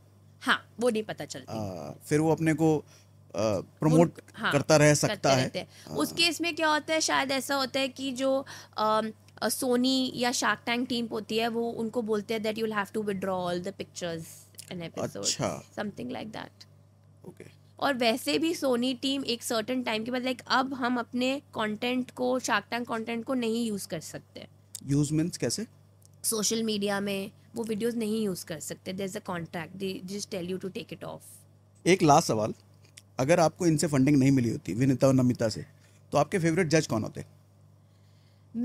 हाँ वो नहीं पता चलती फिर वो अपने को प्रमोट हाँ, करता रह सकता है हाँ। उस केस में क्या होता है शायद ऐसा होता है कि जो आ, सोनी या शार्क टैंक टीम होती है वो उनको बोलते हैं that you will have to withdraw all the pictures an episode something like that okay और वैसे भी सोनी टीम एक सर्टन टाइम के बाद लाइक अब हम अपने कंटेंट को शार्क टैंक कंटेंट को नहीं यूज़ कर सकते यूज मीन्स कैसे सोशल मीडिया में वो वीडियोस नहीं यूज़ कर सकते there is a contract they just tell you to take it off एक लास्ट सवाल अगर आपको इनसे फंडिंग नहीं मिली होती विनीता और नमिता से तो आपके फेवरेट जज कौन होते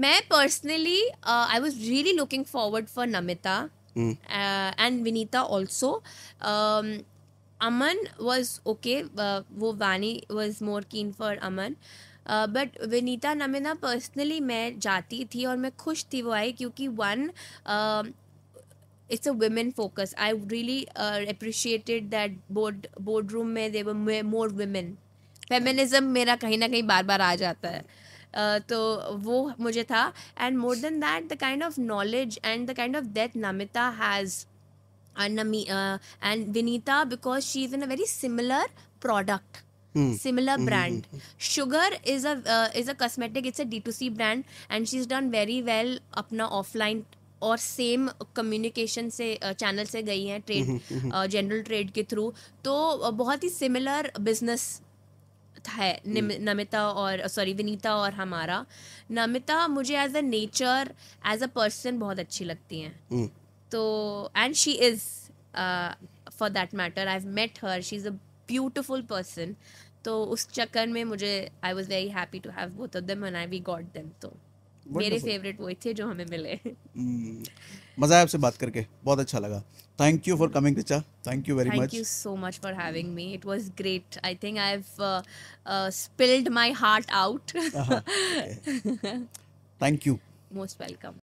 मैं personally I was really looking forward for Namita and hmm. uh, Vineeta also Aman was okay वो वानी was more keen for Aman but Vineeta Namita personally मैं जाती थी और मैं खुश थी वो आई क्योंकि one it's a women focus I really appreciated that board board room में दे मोर वुमेन फेमिनिज्म मेरा कहीं ना कहीं बार बार आ जाता है uh, तो वो मुझे था and more than that the kind of knowledge and the kind of डेथ Namita has and Nami, uh, and Vinita because she's in a very similar product. Mm. Similar brand. Mm. Sugar is a uh, is a cosmetic. It's a D two C brand, and she's done very well. Apna offline और same communication से channel से गई हैं trade general trade के through तो बहुत ही similar business है नमिता और सॉरी विनीता और हमारा नमिता मुझे as a nature as a person बहुत अच्छी लगती हैं तो and she is for that matter I met her she is a beautiful person तो उस चक्कर में मुझे I was very happy to have both of them and I we got them तो मेरे फेवरेट वही थे जो हमें मिले hmm. मजा आया आपसे बात करके बहुत अच्छा लगा thank you for coming Richa thank you very much thank you so much for having me it was great I think I have spilled my heart out thank you most welcome